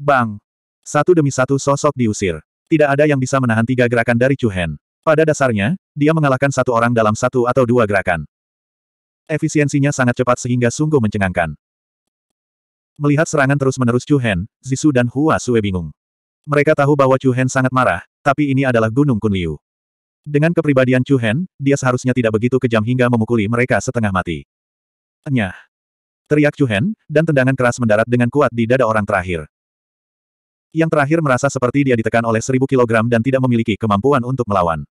Bang! Satu demi satu sosok diusir. Tidak ada yang bisa menahan tiga gerakan dari Chu Hen. Pada dasarnya, dia mengalahkan satu orang dalam satu atau dua gerakan. Efisiensinya sangat cepat sehingga sungguh mencengangkan. Melihat serangan terus-menerus Chu Hen, Zisu dan Hua Sue bingung. Mereka tahu bahwa Chu Hen sangat marah, tapi ini adalah Gunung Kunliu. Dengan kepribadian Chu Hen, dia seharusnya tidak begitu kejam hingga memukuli mereka setengah mati. Enyah! Teriak Chu Hen, dan tendangan keras mendarat dengan kuat di dada orang terakhir. Yang terakhir merasa seperti dia ditekan oleh seribu kilogram dan tidak memiliki kemampuan untuk melawan.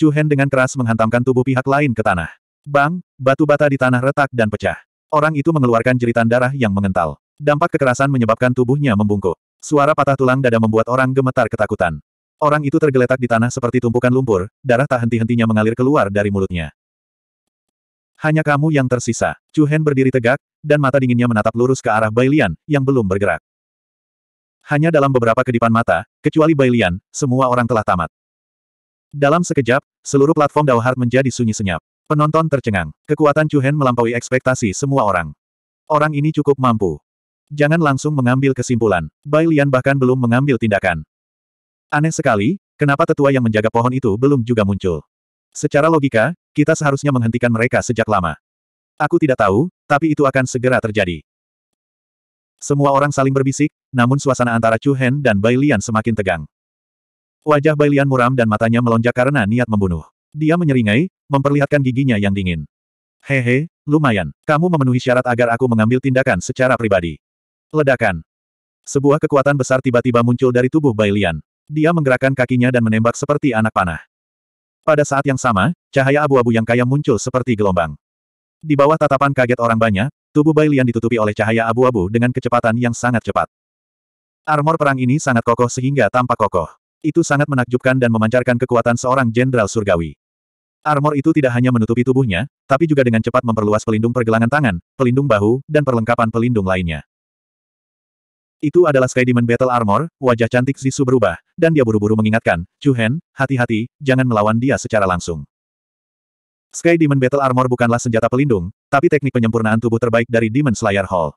Chu Hen dengan keras menghantamkan tubuh pihak lain ke tanah. Bang, batu bata di tanah retak dan pecah. Orang itu mengeluarkan jeritan darah yang mengental. Dampak kekerasan menyebabkan tubuhnya membungkuk. Suara patah tulang dada membuat orang gemetar ketakutan. Orang itu tergeletak di tanah seperti tumpukan lumpur, darah tak henti-hentinya mengalir keluar dari mulutnya. Hanya kamu yang tersisa. Chu Hen berdiri tegak, dan mata dinginnya menatap lurus ke arah Bailian yang belum bergerak. Hanya dalam beberapa kedipan mata, kecuali Bailian, semua orang telah tamat. Dalam sekejap, seluruh platform Dao Heart menjadi sunyi senyap. Penonton tercengang. Kekuatan Chu Hen melampaui ekspektasi semua orang. Orang ini cukup mampu. Jangan langsung mengambil kesimpulan. Bailian bahkan belum mengambil tindakan. Aneh sekali, kenapa tetua yang menjaga pohon itu belum juga muncul? Secara logika, kita seharusnya menghentikan mereka sejak lama. Aku tidak tahu, tapi itu akan segera terjadi. Semua orang saling berbisik, namun suasana antara Chu Hen dan Bai Lian semakin tegang. Wajah Bai Lian muram dan matanya melonjak karena niat membunuh. Dia menyeringai, memperlihatkan giginya yang dingin. Hehe, lumayan. Kamu memenuhi syarat agar aku mengambil tindakan secara pribadi. Ledakan. Sebuah kekuatan besar tiba-tiba muncul dari tubuh Bai Lian. Dia menggerakkan kakinya dan menembak seperti anak panah. Pada saat yang sama, cahaya abu-abu yang kaya muncul seperti gelombang. Di bawah tatapan kaget orang banyak, tubuh Bai Lian ditutupi oleh cahaya abu-abu dengan kecepatan yang sangat cepat. Armor perang ini sangat kokoh sehingga tampak kokoh. Itu sangat menakjubkan dan memancarkan kekuatan seorang jenderal surgawi. Armor itu tidak hanya menutupi tubuhnya, tapi juga dengan cepat memperluas pelindung pergelangan tangan, pelindung bahu, dan perlengkapan pelindung lainnya. Itu adalah Sky Demon Battle Armor, wajah cantik Zisu berubah, dan dia buru-buru mengingatkan, Chu hati-hati, jangan melawan dia secara langsung. Sky Demon Battle Armor bukanlah senjata pelindung, tapi teknik penyempurnaan tubuh terbaik dari Demon Slayer Hall.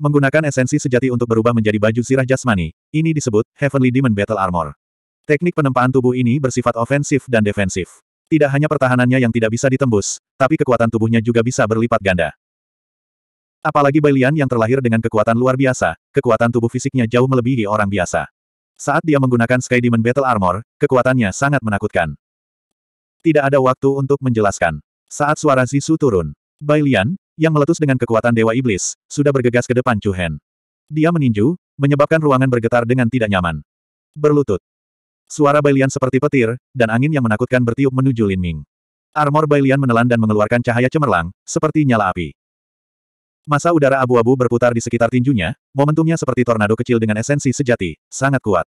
Menggunakan esensi sejati untuk berubah menjadi baju sirah jasmani, ini disebut Heavenly Demon Battle Armor. Teknik penempaan tubuh ini bersifat ofensif dan defensif. Tidak hanya pertahanannya yang tidak bisa ditembus, tapi kekuatan tubuhnya juga bisa berlipat ganda. Apalagi Bailian yang terlahir dengan kekuatan luar biasa, kekuatan tubuh fisiknya jauh melebihi orang biasa. Saat dia menggunakan Sky Demon Battle Armor, kekuatannya sangat menakutkan. Tidak ada waktu untuk menjelaskan. Saat suara Zisu turun, Bailian, yang meletus dengan kekuatan Dewa Iblis, sudah bergegas ke depan Chu Dia meninju, menyebabkan ruangan bergetar dengan tidak nyaman. Berlutut. Suara Bailian seperti petir, dan angin yang menakutkan bertiup menuju Lin Ming. Armor Bailian menelan dan mengeluarkan cahaya cemerlang, seperti nyala api. Masa udara abu-abu berputar di sekitar tinjunya, momentumnya seperti tornado kecil dengan esensi sejati, sangat kuat.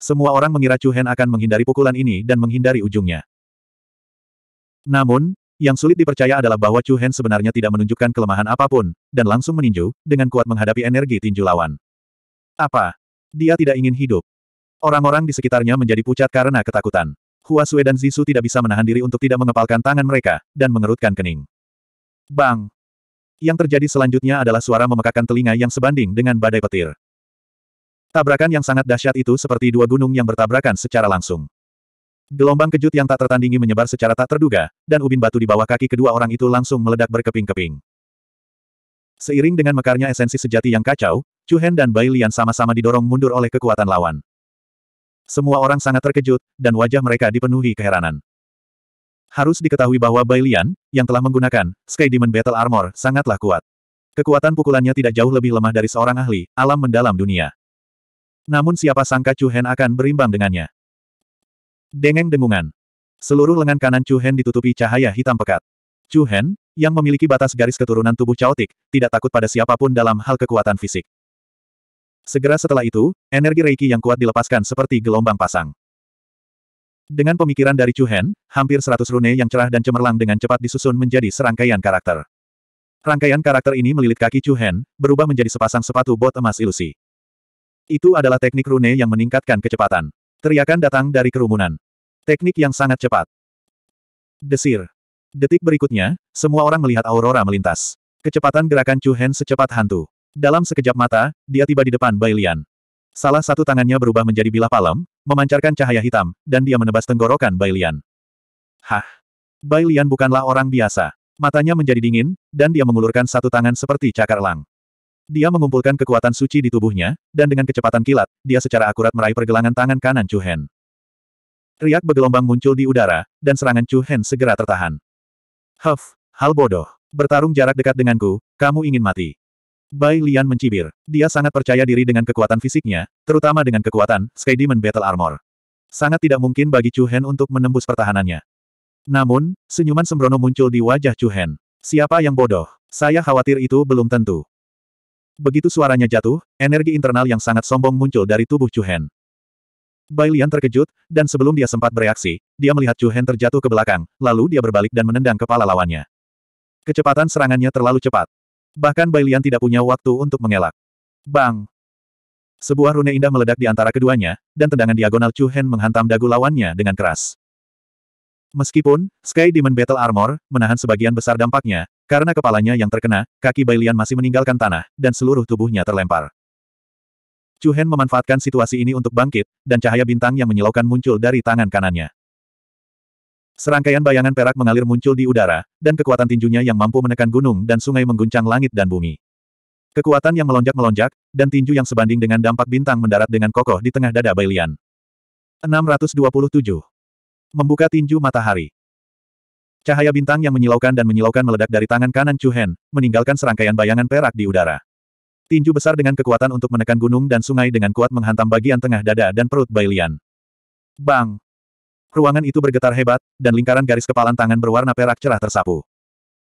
Semua orang mengira Chu Hen akan menghindari pukulan ini dan menghindari ujungnya. Namun, yang sulit dipercaya adalah bahwa Chu Hen sebenarnya tidak menunjukkan kelemahan apapun, dan langsung meninju, dengan kuat menghadapi energi tinju lawan. Apa? Dia tidak ingin hidup. Orang-orang di sekitarnya menjadi pucat karena ketakutan. Hua Sui dan Zisu tidak bisa menahan diri untuk tidak mengepalkan tangan mereka, dan mengerutkan kening. Bang! Yang terjadi selanjutnya adalah suara memekakan telinga yang sebanding dengan badai petir. Tabrakan yang sangat dahsyat itu seperti dua gunung yang bertabrakan secara langsung. Gelombang kejut yang tak tertandingi menyebar secara tak terduga, dan ubin batu di bawah kaki kedua orang itu langsung meledak berkeping-keping. Seiring dengan mekarnya esensi sejati yang kacau, Chu Hen dan Bai Lian sama-sama didorong mundur oleh kekuatan lawan. Semua orang sangat terkejut, dan wajah mereka dipenuhi keheranan. Harus diketahui bahwa Bai Lian, yang telah menggunakan Sky Demon Battle Armor, sangatlah kuat. Kekuatan pukulannya tidak jauh lebih lemah dari seorang ahli alam mendalam dunia. Namun siapa sangka Chu Hen akan berimbang dengannya. Dengeng dengungan. Seluruh lengan kanan Chu Hen ditutupi cahaya hitam pekat. Chu Hen, yang memiliki batas garis keturunan tubuh caotik, tidak takut pada siapapun dalam hal kekuatan fisik. Segera setelah itu, energi Reiki yang kuat dilepaskan seperti gelombang pasang. Dengan pemikiran dari Chu Hen, hampir seratus rune yang cerah dan cemerlang dengan cepat disusun menjadi serangkaian karakter. Rangkaian karakter ini melilit kaki Chu Hen, berubah menjadi sepasang sepatu bot emas ilusi. Itu adalah teknik rune yang meningkatkan kecepatan. Teriakan datang dari kerumunan. Teknik yang sangat cepat. Desir. Detik berikutnya, semua orang melihat aurora melintas. Kecepatan gerakan Chu Hen secepat hantu. Dalam sekejap mata, dia tiba di depan Bailian. Salah satu tangannya berubah menjadi bilah palem, memancarkan cahaya hitam, dan dia menebas tenggorokan Bailian. Hah? Bailian bukanlah orang biasa. Matanya menjadi dingin, dan dia mengulurkan satu tangan seperti cakar elang. Dia mengumpulkan kekuatan suci di tubuhnya, dan dengan kecepatan kilat, dia secara akurat meraih pergelangan tangan kanan Chu Hen. Riak bergelombang muncul di udara, dan serangan Chu Hen segera tertahan. Huff, hal bodoh. Bertarung jarak dekat denganku, kamu ingin mati. Bai Lian mencibir. Dia sangat percaya diri dengan kekuatan fisiknya, terutama dengan kekuatan Sky Demon Battle Armor. Sangat tidak mungkin bagi Chu Hen untuk menembus pertahanannya. Namun, senyuman sembrono muncul di wajah Chu Hen. Siapa yang bodoh? Saya khawatir itu belum tentu. Begitu suaranya jatuh, energi internal yang sangat sombong muncul dari tubuh Chu Hen. Bai Lian terkejut, dan sebelum dia sempat bereaksi, dia melihat Chu Hen terjatuh ke belakang, lalu dia berbalik dan menendang kepala lawannya. Kecepatan serangannya terlalu cepat. Bahkan Bailian tidak punya waktu untuk mengelak. Bang! Sebuah rune indah meledak di antara keduanya, dan tendangan diagonal Chu Hen menghantam dagu lawannya dengan keras. Meskipun, Sky Demon Battle Armor menahan sebagian besar dampaknya, karena kepalanya yang terkena, kaki Bailian masih meninggalkan tanah, dan seluruh tubuhnya terlempar. Chu Hen memanfaatkan situasi ini untuk bangkit, dan cahaya bintang yang menyilaukan muncul dari tangan kanannya. Serangkaian bayangan perak mengalir muncul di udara, dan kekuatan tinjunya yang mampu menekan gunung dan sungai mengguncang langit dan bumi. Kekuatan yang melonjak-melonjak, dan tinju yang sebanding dengan dampak bintang mendarat dengan kokoh di tengah dada Bailian. 627. Membuka tinju matahari. Cahaya bintang yang menyilaukan dan menyilaukan meledak dari tangan kanan Chu Hen, meninggalkan serangkaian bayangan perak di udara. Tinju besar dengan kekuatan untuk menekan gunung dan sungai dengan kuat menghantam bagian tengah dada dan perut Bailian. Bang! Ruangan itu bergetar hebat, dan lingkaran garis kepalan tangan berwarna perak cerah tersapu.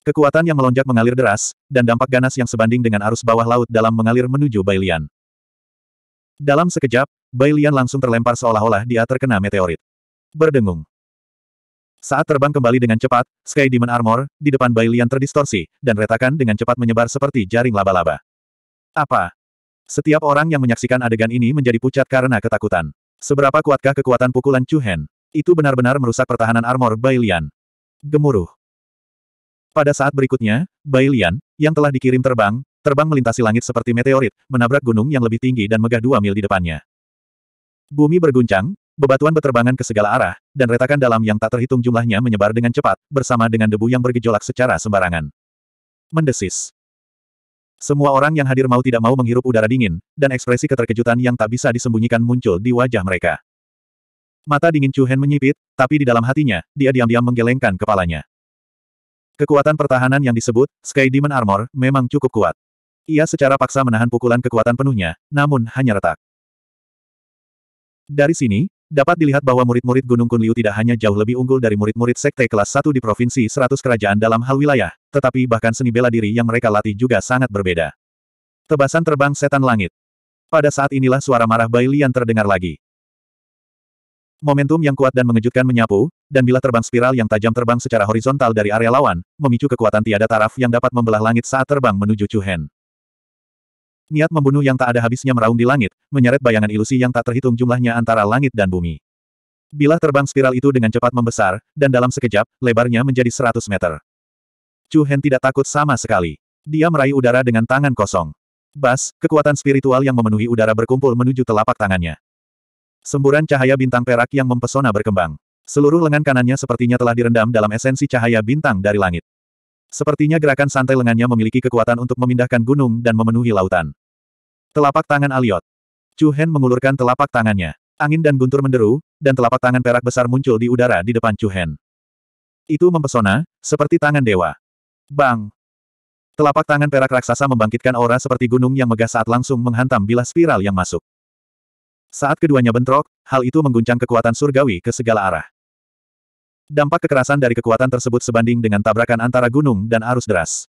Kekuatan yang melonjak mengalir deras, dan dampak ganas yang sebanding dengan arus bawah laut dalam mengalir menuju Bailian. Dalam sekejap, Bailian langsung terlempar seolah-olah dia terkena meteorit. Berdengung. Saat terbang kembali dengan cepat, Sky Demon Armor, di depan Bailian terdistorsi, dan retakan dengan cepat menyebar seperti jaring laba-laba. Apa? Setiap orang yang menyaksikan adegan ini menjadi pucat karena ketakutan. Seberapa kuatkah kekuatan pukulan Chu Hen? Itu benar-benar merusak pertahanan armor Bailian. Gemuruh. Pada saat berikutnya, Bailian yang telah dikirim terbang, terbang melintasi langit seperti meteorit, menabrak gunung yang lebih tinggi dan megah dua mil di depannya. Bumi berguncang, bebatuan berterbangan ke segala arah, dan retakan dalam yang tak terhitung jumlahnya menyebar dengan cepat, bersama dengan debu yang bergejolak secara sembarangan. Mendesis. Semua orang yang hadir mau tidak mau menghirup udara dingin, dan ekspresi keterkejutan yang tak bisa disembunyikan muncul di wajah mereka. Mata dingin Chu Hen menyipit, tapi di dalam hatinya, dia diam-diam menggelengkan kepalanya. Kekuatan pertahanan yang disebut Sky Demon Armor memang cukup kuat. Ia secara paksa menahan pukulan kekuatan penuhnya, namun hanya retak. Dari sini, dapat dilihat bahwa murid-murid Gunung Kunliu tidak hanya jauh lebih unggul dari murid-murid sekte kelas 1 di Provinsi 100 Kerajaan dalam hal wilayah, tetapi bahkan seni bela diri yang mereka latih juga sangat berbeda. Tebasan terbang setan langit. Pada saat inilah suara marah Bailian terdengar lagi. Momentum yang kuat dan mengejutkan menyapu, dan bila terbang spiral yang tajam terbang secara horizontal dari area lawan, memicu kekuatan tiada taraf yang dapat membelah langit saat terbang menuju Chuhen. Niat membunuh yang tak ada habisnya meraung di langit, menyeret bayangan ilusi yang tak terhitung jumlahnya antara langit dan bumi. Bila terbang spiral itu dengan cepat membesar, dan dalam sekejap, lebarnya menjadi 100 meter. Chu Hen tidak takut sama sekali. Dia meraih udara dengan tangan kosong. Bas, kekuatan spiritual yang memenuhi udara berkumpul menuju telapak tangannya. Semburan cahaya bintang perak yang mempesona berkembang. Seluruh lengan kanannya sepertinya telah direndam dalam esensi cahaya bintang dari langit. Sepertinya gerakan santai lengannya memiliki kekuatan untuk memindahkan gunung dan memenuhi lautan. Telapak tangan Aliot. Chu Hen mengulurkan telapak tangannya. Angin dan guntur menderu, dan telapak tangan perak besar muncul di udara di depan Chu Hen. Itu mempesona, seperti tangan dewa. Bang! Telapak tangan perak raksasa membangkitkan aura seperti gunung yang megah saat langsung menghantam bila spiral yang masuk. Saat keduanya bentrok, hal itu mengguncang kekuatan surgawi ke segala arah. Dampak kekerasan dari kekuatan tersebut sebanding dengan tabrakan antara gunung dan arus deras.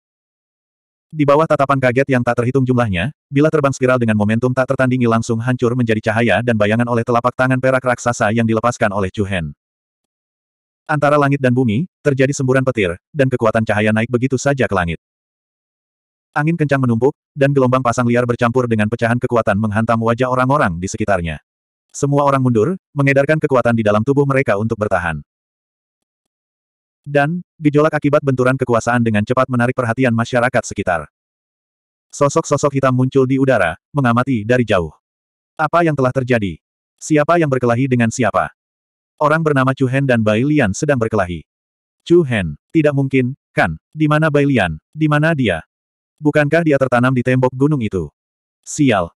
Di bawah tatapan kaget yang tak terhitung jumlahnya, bila terbang spiral dengan momentum tak tertandingi langsung hancur menjadi cahaya dan bayangan oleh telapak tangan perak raksasa yang dilepaskan oleh Chu Hen. Antara langit dan bumi, terjadi semburan petir, dan kekuatan cahaya naik begitu saja ke langit. Angin kencang menumpuk, dan gelombang pasang liar bercampur dengan pecahan kekuatan menghantam wajah orang-orang di sekitarnya. Semua orang mundur, mengedarkan kekuatan di dalam tubuh mereka untuk bertahan. Dan, gejolak akibat benturan kekuasaan dengan cepat menarik perhatian masyarakat sekitar. Sosok-sosok hitam muncul di udara, mengamati dari jauh. Apa yang telah terjadi? Siapa yang berkelahi dengan siapa? Orang bernama Chu Hen dan Bai Lian sedang berkelahi. Chu Hen, tidak mungkin, kan? Di mana Bai Lian? Di mana dia? Bukankah dia tertanam di tembok gunung itu? Sial.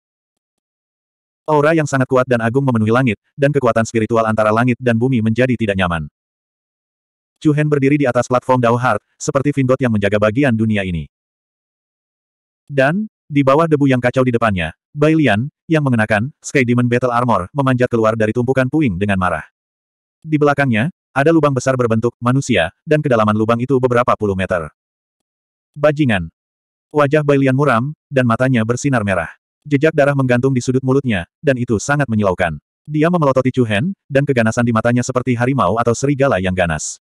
Aura yang sangat kuat dan agung memenuhi langit, dan kekuatan spiritual antara langit dan bumi menjadi tidak nyaman. Chu Hen berdiri di atas platform Dao Heart, seperti Vingot yang menjaga bagian dunia ini. Dan, di bawah debu yang kacau di depannya, Bai Lian, yang mengenakan Sky Demon Battle Armor, memanjat keluar dari tumpukan puing dengan marah. Di belakangnya, ada lubang besar berbentuk manusia, dan kedalaman lubang itu beberapa puluh meter. Bajingan. Wajah Bailian muram, dan matanya bersinar merah. Jejak darah menggantung di sudut mulutnya, dan itu sangat menyilaukan. Dia memelototi Chu Hen, dan keganasan di matanya seperti harimau atau serigala yang ganas.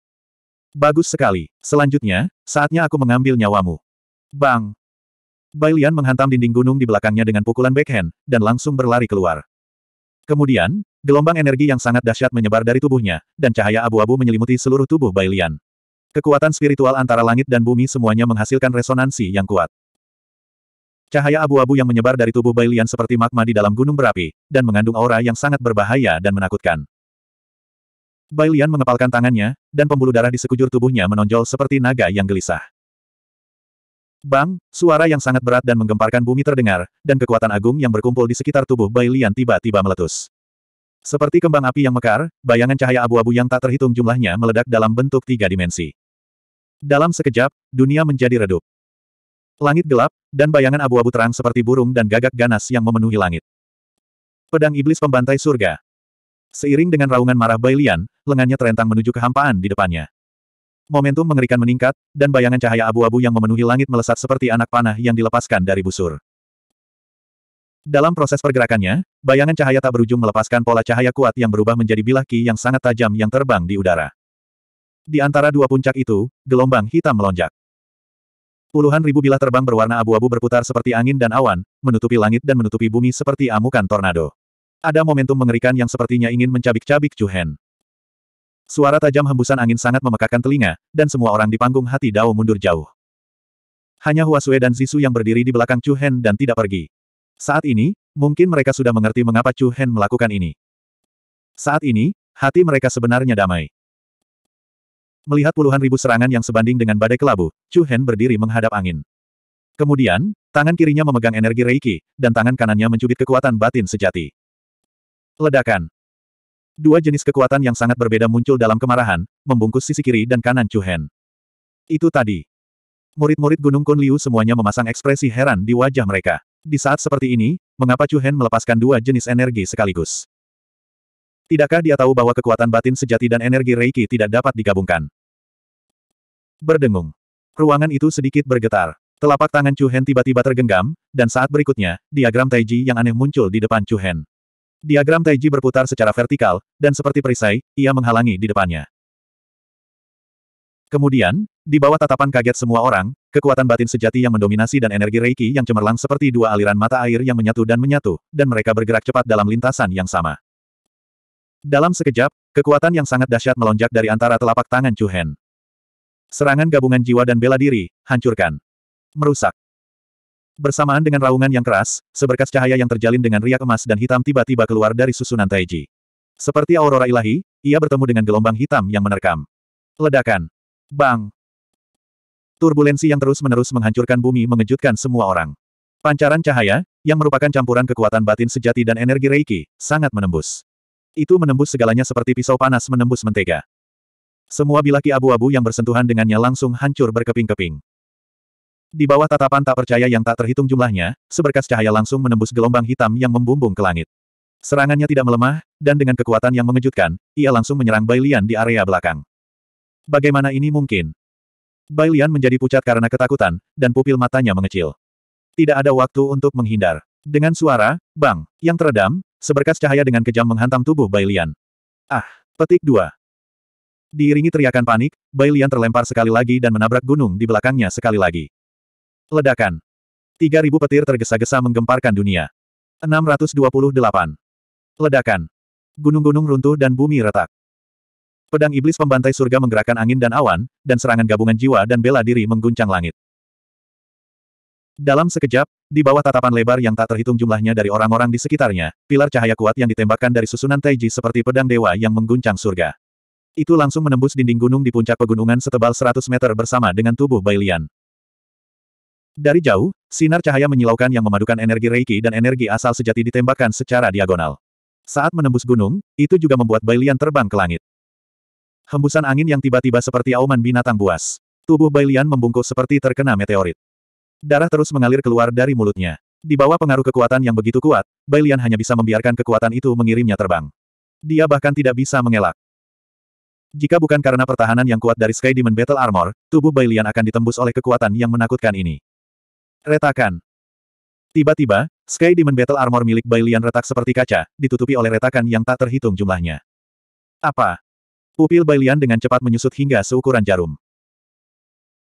Bagus sekali. Selanjutnya, saatnya aku mengambil nyawamu. Bang! Bailian menghantam dinding gunung di belakangnya dengan pukulan backhand, dan langsung berlari keluar. Kemudian, gelombang energi yang sangat dahsyat menyebar dari tubuhnya, dan cahaya abu-abu menyelimuti seluruh tubuh Bailian. Kekuatan spiritual antara langit dan bumi semuanya menghasilkan resonansi yang kuat. Cahaya abu-abu yang menyebar dari tubuh Bailian seperti magma di dalam gunung berapi, dan mengandung aura yang sangat berbahaya dan menakutkan. Bailian mengepalkan tangannya, dan pembuluh darah di sekujur tubuhnya menonjol seperti naga yang gelisah. Bang, suara yang sangat berat dan menggemparkan bumi terdengar, dan kekuatan agung yang berkumpul di sekitar tubuh Bailian tiba-tiba meletus. Seperti kembang api yang mekar, bayangan cahaya abu-abu yang tak terhitung jumlahnya meledak dalam bentuk tiga dimensi. Dalam sekejap, dunia menjadi redup. Langit gelap, dan bayangan abu-abu terang seperti burung dan gagak ganas yang memenuhi langit. Pedang iblis pembantai surga. Seiring dengan raungan marah Bailian, lengannya terentang menuju kehampaan di depannya. Momentum mengerikan meningkat, dan bayangan cahaya abu-abu yang memenuhi langit melesat seperti anak panah yang dilepaskan dari busur. Dalam proses pergerakannya, bayangan cahaya tak berujung melepaskan pola cahaya kuat yang berubah menjadi bilah ki yang sangat tajam yang terbang di udara. Di antara dua puncak itu, gelombang hitam melonjak. Puluhan ribu bilah terbang berwarna abu-abu berputar seperti angin dan awan, menutupi langit dan menutupi bumi seperti amukan tornado. Ada momentum mengerikan yang sepertinya ingin mencabik-cabik Chuhen. Suara tajam hembusan angin sangat memekakan telinga, dan semua orang di panggung hati Dao mundur jauh. Hanya Huasue dan Zisu yang berdiri di belakang Chuhen dan tidak pergi. Saat ini, mungkin mereka sudah mengerti mengapa Chuhen melakukan ini. Saat ini, hati mereka sebenarnya damai. Melihat puluhan ribu serangan yang sebanding dengan badai kelabu, Chu Hen berdiri menghadap angin. Kemudian, tangan kirinya memegang energi Reiki, dan tangan kanannya mencubit kekuatan batin sejati. Ledakan. Dua jenis kekuatan yang sangat berbeda muncul dalam kemarahan, membungkus sisi kiri dan kanan Chu Hen. Itu tadi. Murid-murid Gunung Kun Liu semuanya memasang ekspresi heran di wajah mereka. Di saat seperti ini, mengapa Chu Hen melepaskan dua jenis energi sekaligus? Tidakkah dia tahu bahwa kekuatan batin sejati dan energi Reiki tidak dapat digabungkan? Berdengung. Ruangan itu sedikit bergetar. Telapak tangan Chu Hen tiba-tiba tergenggam, dan saat berikutnya, diagram Taiji yang aneh muncul di depan Chu Hen. Diagram Taiji berputar secara vertikal, dan seperti perisai, ia menghalangi di depannya. Kemudian, di bawah tatapan kaget semua orang, kekuatan batin sejati yang mendominasi dan energi reiki yang cemerlang seperti dua aliran mata air yang menyatu dan menyatu, dan mereka bergerak cepat dalam lintasan yang sama. Dalam sekejap, kekuatan yang sangat dahsyat melonjak dari antara telapak tangan Chu Serangan gabungan jiwa dan bela diri, hancurkan. Merusak. Bersamaan dengan raungan yang keras, seberkas cahaya yang terjalin dengan riak emas dan hitam tiba-tiba keluar dari susunan Taiji. Seperti aurora ilahi, ia bertemu dengan gelombang hitam yang menerkam. Ledakan. Bang. Turbulensi yang terus-menerus menghancurkan bumi mengejutkan semua orang. Pancaran cahaya, yang merupakan campuran kekuatan batin sejati dan energi reiki, sangat menembus. Itu menembus segalanya seperti pisau panas menembus mentega. Semua bilaki abu-abu yang bersentuhan dengannya langsung hancur berkeping-keping. Di bawah tatapan tak percaya yang tak terhitung jumlahnya, seberkas cahaya langsung menembus gelombang hitam yang membumbung ke langit. Serangannya tidak melemah, dan dengan kekuatan yang mengejutkan, ia langsung menyerang Bailian di area belakang. Bagaimana ini mungkin? Bailian menjadi pucat karena ketakutan, dan pupil matanya mengecil. Tidak ada waktu untuk menghindar. Dengan suara, bang, yang teredam, Seberkas cahaya dengan kejam menghantam tubuh Bai Ah! Petik dua. Diiringi teriakan panik, Bai terlempar sekali lagi dan menabrak gunung di belakangnya sekali lagi. Ledakan. Tiga ribu petir tergesa-gesa menggemparkan dunia. 628. Ledakan. Gunung-gunung runtuh dan bumi retak. Pedang iblis pembantai surga menggerakkan angin dan awan, dan serangan gabungan jiwa dan bela diri mengguncang langit. Dalam sekejap, di bawah tatapan lebar yang tak terhitung jumlahnya dari orang-orang di sekitarnya, pilar cahaya kuat yang ditembakkan dari susunan Taiji seperti pedang dewa yang mengguncang surga. Itu langsung menembus dinding gunung di puncak pegunungan setebal 100 meter bersama dengan tubuh Bailian. Dari jauh, sinar cahaya menyilaukan yang memadukan energi Reiki dan energi asal sejati ditembakkan secara diagonal. Saat menembus gunung, itu juga membuat Bailian terbang ke langit. Hembusan angin yang tiba-tiba seperti auman binatang buas. Tubuh Bailian membungkuk seperti terkena meteorit. Darah terus mengalir keluar dari mulutnya. Di bawah pengaruh kekuatan yang begitu kuat, Bai hanya bisa membiarkan kekuatan itu mengirimnya terbang. Dia bahkan tidak bisa mengelak. Jika bukan karena pertahanan yang kuat dari Sky Demon Battle Armor, tubuh Bailian akan ditembus oleh kekuatan yang menakutkan ini. Retakan. Tiba-tiba, Sky Demon Battle Armor milik Bailian retak seperti kaca, ditutupi oleh retakan yang tak terhitung jumlahnya. Apa? Pupil Bailian dengan cepat menyusut hingga seukuran jarum.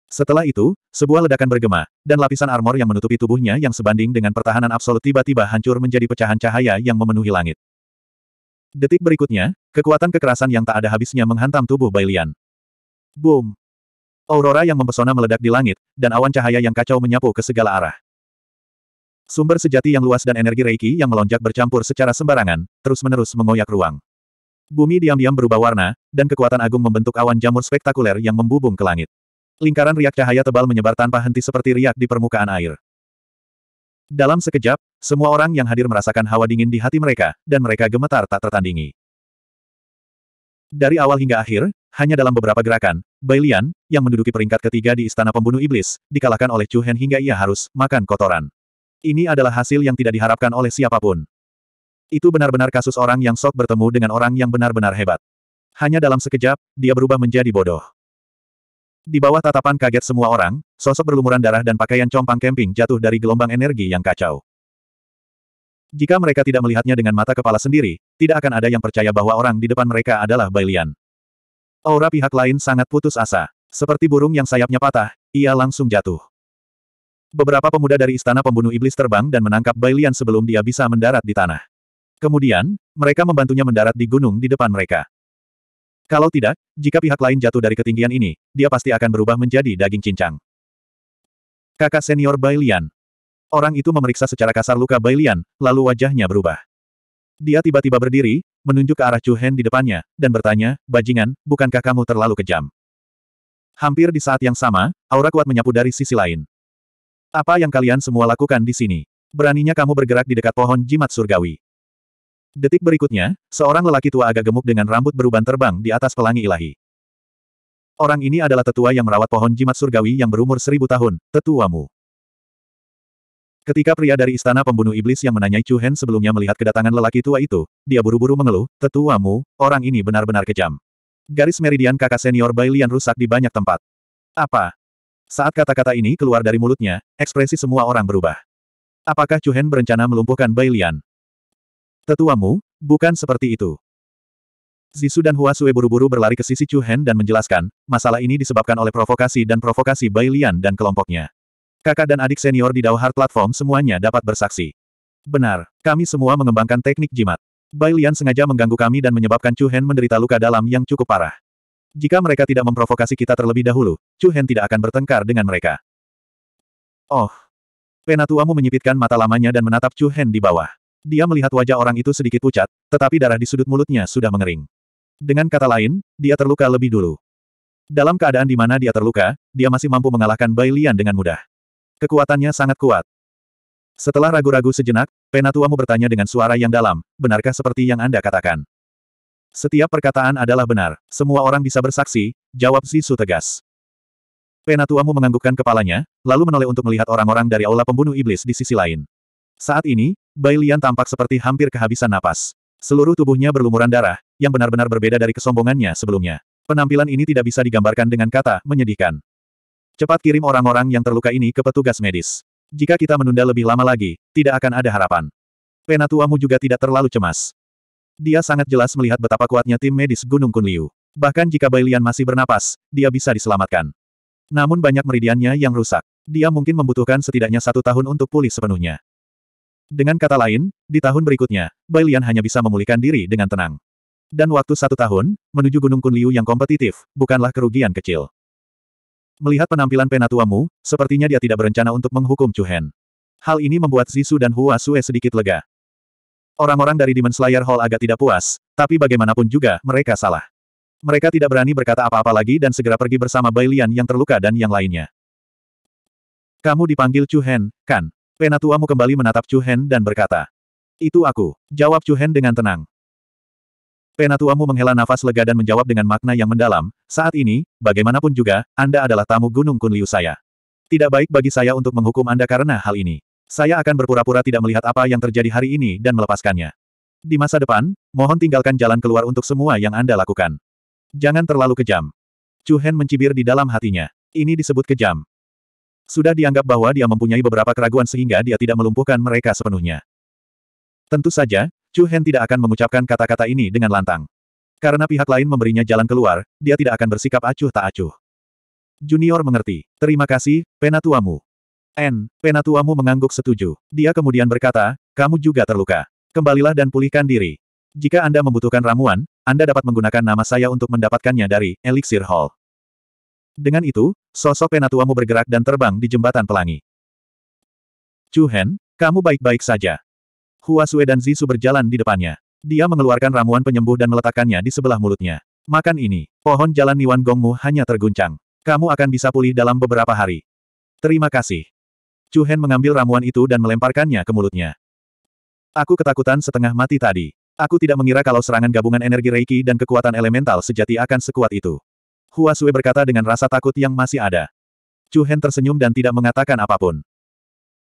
Setelah itu, sebuah ledakan bergema, dan lapisan armor yang menutupi tubuhnya yang sebanding dengan pertahanan absolut tiba-tiba hancur menjadi pecahan cahaya yang memenuhi langit. Detik berikutnya, kekuatan kekerasan yang tak ada habisnya menghantam tubuh Bailian. Boom! Aurora yang mempesona meledak di langit, dan awan cahaya yang kacau menyapu ke segala arah. Sumber sejati yang luas dan energi Reiki yang melonjak bercampur secara sembarangan, terus-menerus mengoyak ruang. Bumi diam-diam berubah warna, dan kekuatan agung membentuk awan jamur spektakuler yang membubung ke langit. Lingkaran riak cahaya tebal menyebar tanpa henti seperti riak di permukaan air. Dalam sekejap, semua orang yang hadir merasakan hawa dingin di hati mereka, dan mereka gemetar tak tertandingi. Dari awal hingga akhir, hanya dalam beberapa gerakan, Bai Lian, yang menduduki peringkat ketiga di Istana Pembunuh Iblis, dikalahkan oleh Chu Hen hingga ia harus makan kotoran. Ini adalah hasil yang tidak diharapkan oleh siapapun. Itu benar-benar kasus orang yang sok bertemu dengan orang yang benar-benar hebat. Hanya dalam sekejap, dia berubah menjadi bodoh. Di bawah tatapan kaget semua orang, sosok berlumuran darah dan pakaian compang kemping jatuh dari gelombang energi yang kacau. Jika mereka tidak melihatnya dengan mata kepala sendiri, tidak akan ada yang percaya bahwa orang di depan mereka adalah Bailian. Aura pihak lain sangat putus asa. Seperti burung yang sayapnya patah, ia langsung jatuh. Beberapa pemuda dari istana pembunuh iblis terbang dan menangkap Bailian sebelum dia bisa mendarat di tanah. Kemudian, mereka membantunya mendarat di gunung di depan mereka. Kalau tidak, jika pihak lain jatuh dari ketinggian ini, dia pasti akan berubah menjadi daging cincang. Kakak senior Bailian. Orang itu memeriksa secara kasar luka Bailian, lalu wajahnya berubah. Dia tiba-tiba berdiri, menunjuk ke arah Chu Hen di depannya, dan bertanya, Bajingan, bukankah kamu terlalu kejam? Hampir di saat yang sama, aura kuat menyapu dari sisi lain. Apa yang kalian semua lakukan di sini? Beraninya kamu bergerak di dekat pohon jimat surgawi. Detik berikutnya, seorang lelaki tua agak gemuk dengan rambut beruban terbang di atas pelangi ilahi. Orang ini adalah tetua yang merawat pohon jimat surgawi yang berumur seribu tahun, tetuamu. Ketika pria dari istana pembunuh iblis yang menanyai Chu Hen sebelumnya melihat kedatangan lelaki tua itu, dia buru-buru mengeluh, tetuamu, orang ini benar-benar kejam. Garis meridian kakak senior Bailian rusak di banyak tempat. Apa? Saat kata-kata ini keluar dari mulutnya, ekspresi semua orang berubah. Apakah Chu Hen berencana melumpuhkan Bailian? Tetuamu, bukan seperti itu. Zisu dan Hua Sue buru-buru berlari ke sisi Chu Hen dan menjelaskan, masalah ini disebabkan oleh provokasi dan provokasi Bai Lian dan kelompoknya. Kakak dan adik senior di Dauhar Platform semuanya dapat bersaksi. Benar, kami semua mengembangkan teknik jimat. Bai Lian sengaja mengganggu kami dan menyebabkan Chu Hen menderita luka dalam yang cukup parah. Jika mereka tidak memprovokasi kita terlebih dahulu, Chu Hen tidak akan bertengkar dengan mereka. Oh. Penatuamu menyipitkan mata lamanya dan menatap Chu Hen di bawah. Dia melihat wajah orang itu sedikit pucat, tetapi darah di sudut mulutnya sudah mengering. Dengan kata lain, dia terluka lebih dulu. Dalam keadaan di mana dia terluka, dia masih mampu mengalahkan Bai Lian dengan mudah. Kekuatannya sangat kuat. Setelah ragu-ragu sejenak, Penatuamu bertanya dengan suara yang dalam, benarkah seperti yang Anda katakan? Setiap perkataan adalah benar, semua orang bisa bersaksi, jawab Zisu tegas. Penatuamu menganggukkan kepalanya, lalu menoleh untuk melihat orang-orang dari aula pembunuh iblis di sisi lain. Saat ini, Bai Lian tampak seperti hampir kehabisan napas. Seluruh tubuhnya berlumuran darah, yang benar-benar berbeda dari kesombongannya sebelumnya. Penampilan ini tidak bisa digambarkan dengan kata menyedihkan. Cepat kirim orang-orang yang terluka ini ke petugas medis. Jika kita menunda lebih lama lagi, tidak akan ada harapan. Penatuamu juga tidak terlalu cemas. Dia sangat jelas melihat betapa kuatnya tim medis Gunung Kunliu. Bahkan jika Bai Lian masih bernapas, dia bisa diselamatkan. Namun banyak meridiannya yang rusak. Dia mungkin membutuhkan setidaknya satu tahun untuk pulih sepenuhnya. Dengan kata lain, di tahun berikutnya, Bai Lian hanya bisa memulihkan diri dengan tenang. Dan waktu satu tahun, menuju Gunung Kunliu yang kompetitif, bukanlah kerugian kecil. Melihat penampilan penatuamu, sepertinya dia tidak berencana untuk menghukum Chuhen. Hal ini membuat Zisu dan Hua Sue sedikit lega. Orang-orang dari Demon Slayer Hall agak tidak puas, tapi bagaimanapun juga, mereka salah. Mereka tidak berani berkata apa-apa lagi dan segera pergi bersama Bai Lian yang terluka dan yang lainnya. Kamu dipanggil Chu Hen, kan? Penatuamu kembali menatap Chu Hen dan berkata. Itu aku, jawab Chu Hen dengan tenang. Penatuamu menghela nafas lega dan menjawab dengan makna yang mendalam, saat ini, bagaimanapun juga, Anda adalah tamu Gunung Kunliu saya. Tidak baik bagi saya untuk menghukum Anda karena hal ini. Saya akan berpura-pura tidak melihat apa yang terjadi hari ini dan melepaskannya. Di masa depan, mohon tinggalkan jalan keluar untuk semua yang Anda lakukan. Jangan terlalu kejam. Chu Hen mencibir di dalam hatinya. Ini disebut kejam. Sudah dianggap bahwa dia mempunyai beberapa keraguan sehingga dia tidak melumpuhkan mereka sepenuhnya. Tentu saja, Chu Hen tidak akan mengucapkan kata-kata ini dengan lantang. Karena pihak lain memberinya jalan keluar, dia tidak akan bersikap acuh tak acuh. Junior mengerti. Terima kasih, penatuamu. N, penatuamu mengangguk setuju. Dia kemudian berkata, kamu juga terluka. Kembalilah dan pulihkan diri. Jika Anda membutuhkan ramuan, Anda dapat menggunakan nama saya untuk mendapatkannya dari Elixir Hall. Dengan itu, sosok penatuamu bergerak dan terbang di jembatan pelangi. Chu Hen, kamu baik-baik saja. Hua Sui dan Zisu berjalan di depannya. Dia mengeluarkan ramuan penyembuh dan meletakkannya di sebelah mulutnya. Makan ini. Pohon jalan Niwan Gongmu hanya terguncang. Kamu akan bisa pulih dalam beberapa hari. Terima kasih. Chu Hen mengambil ramuan itu dan melemparkannya ke mulutnya. Aku ketakutan setengah mati tadi. Aku tidak mengira kalau serangan gabungan energi Reiki dan kekuatan elemental sejati akan sekuat itu. Hua Sui berkata dengan rasa takut yang masih ada. Chu Hen tersenyum dan tidak mengatakan apapun.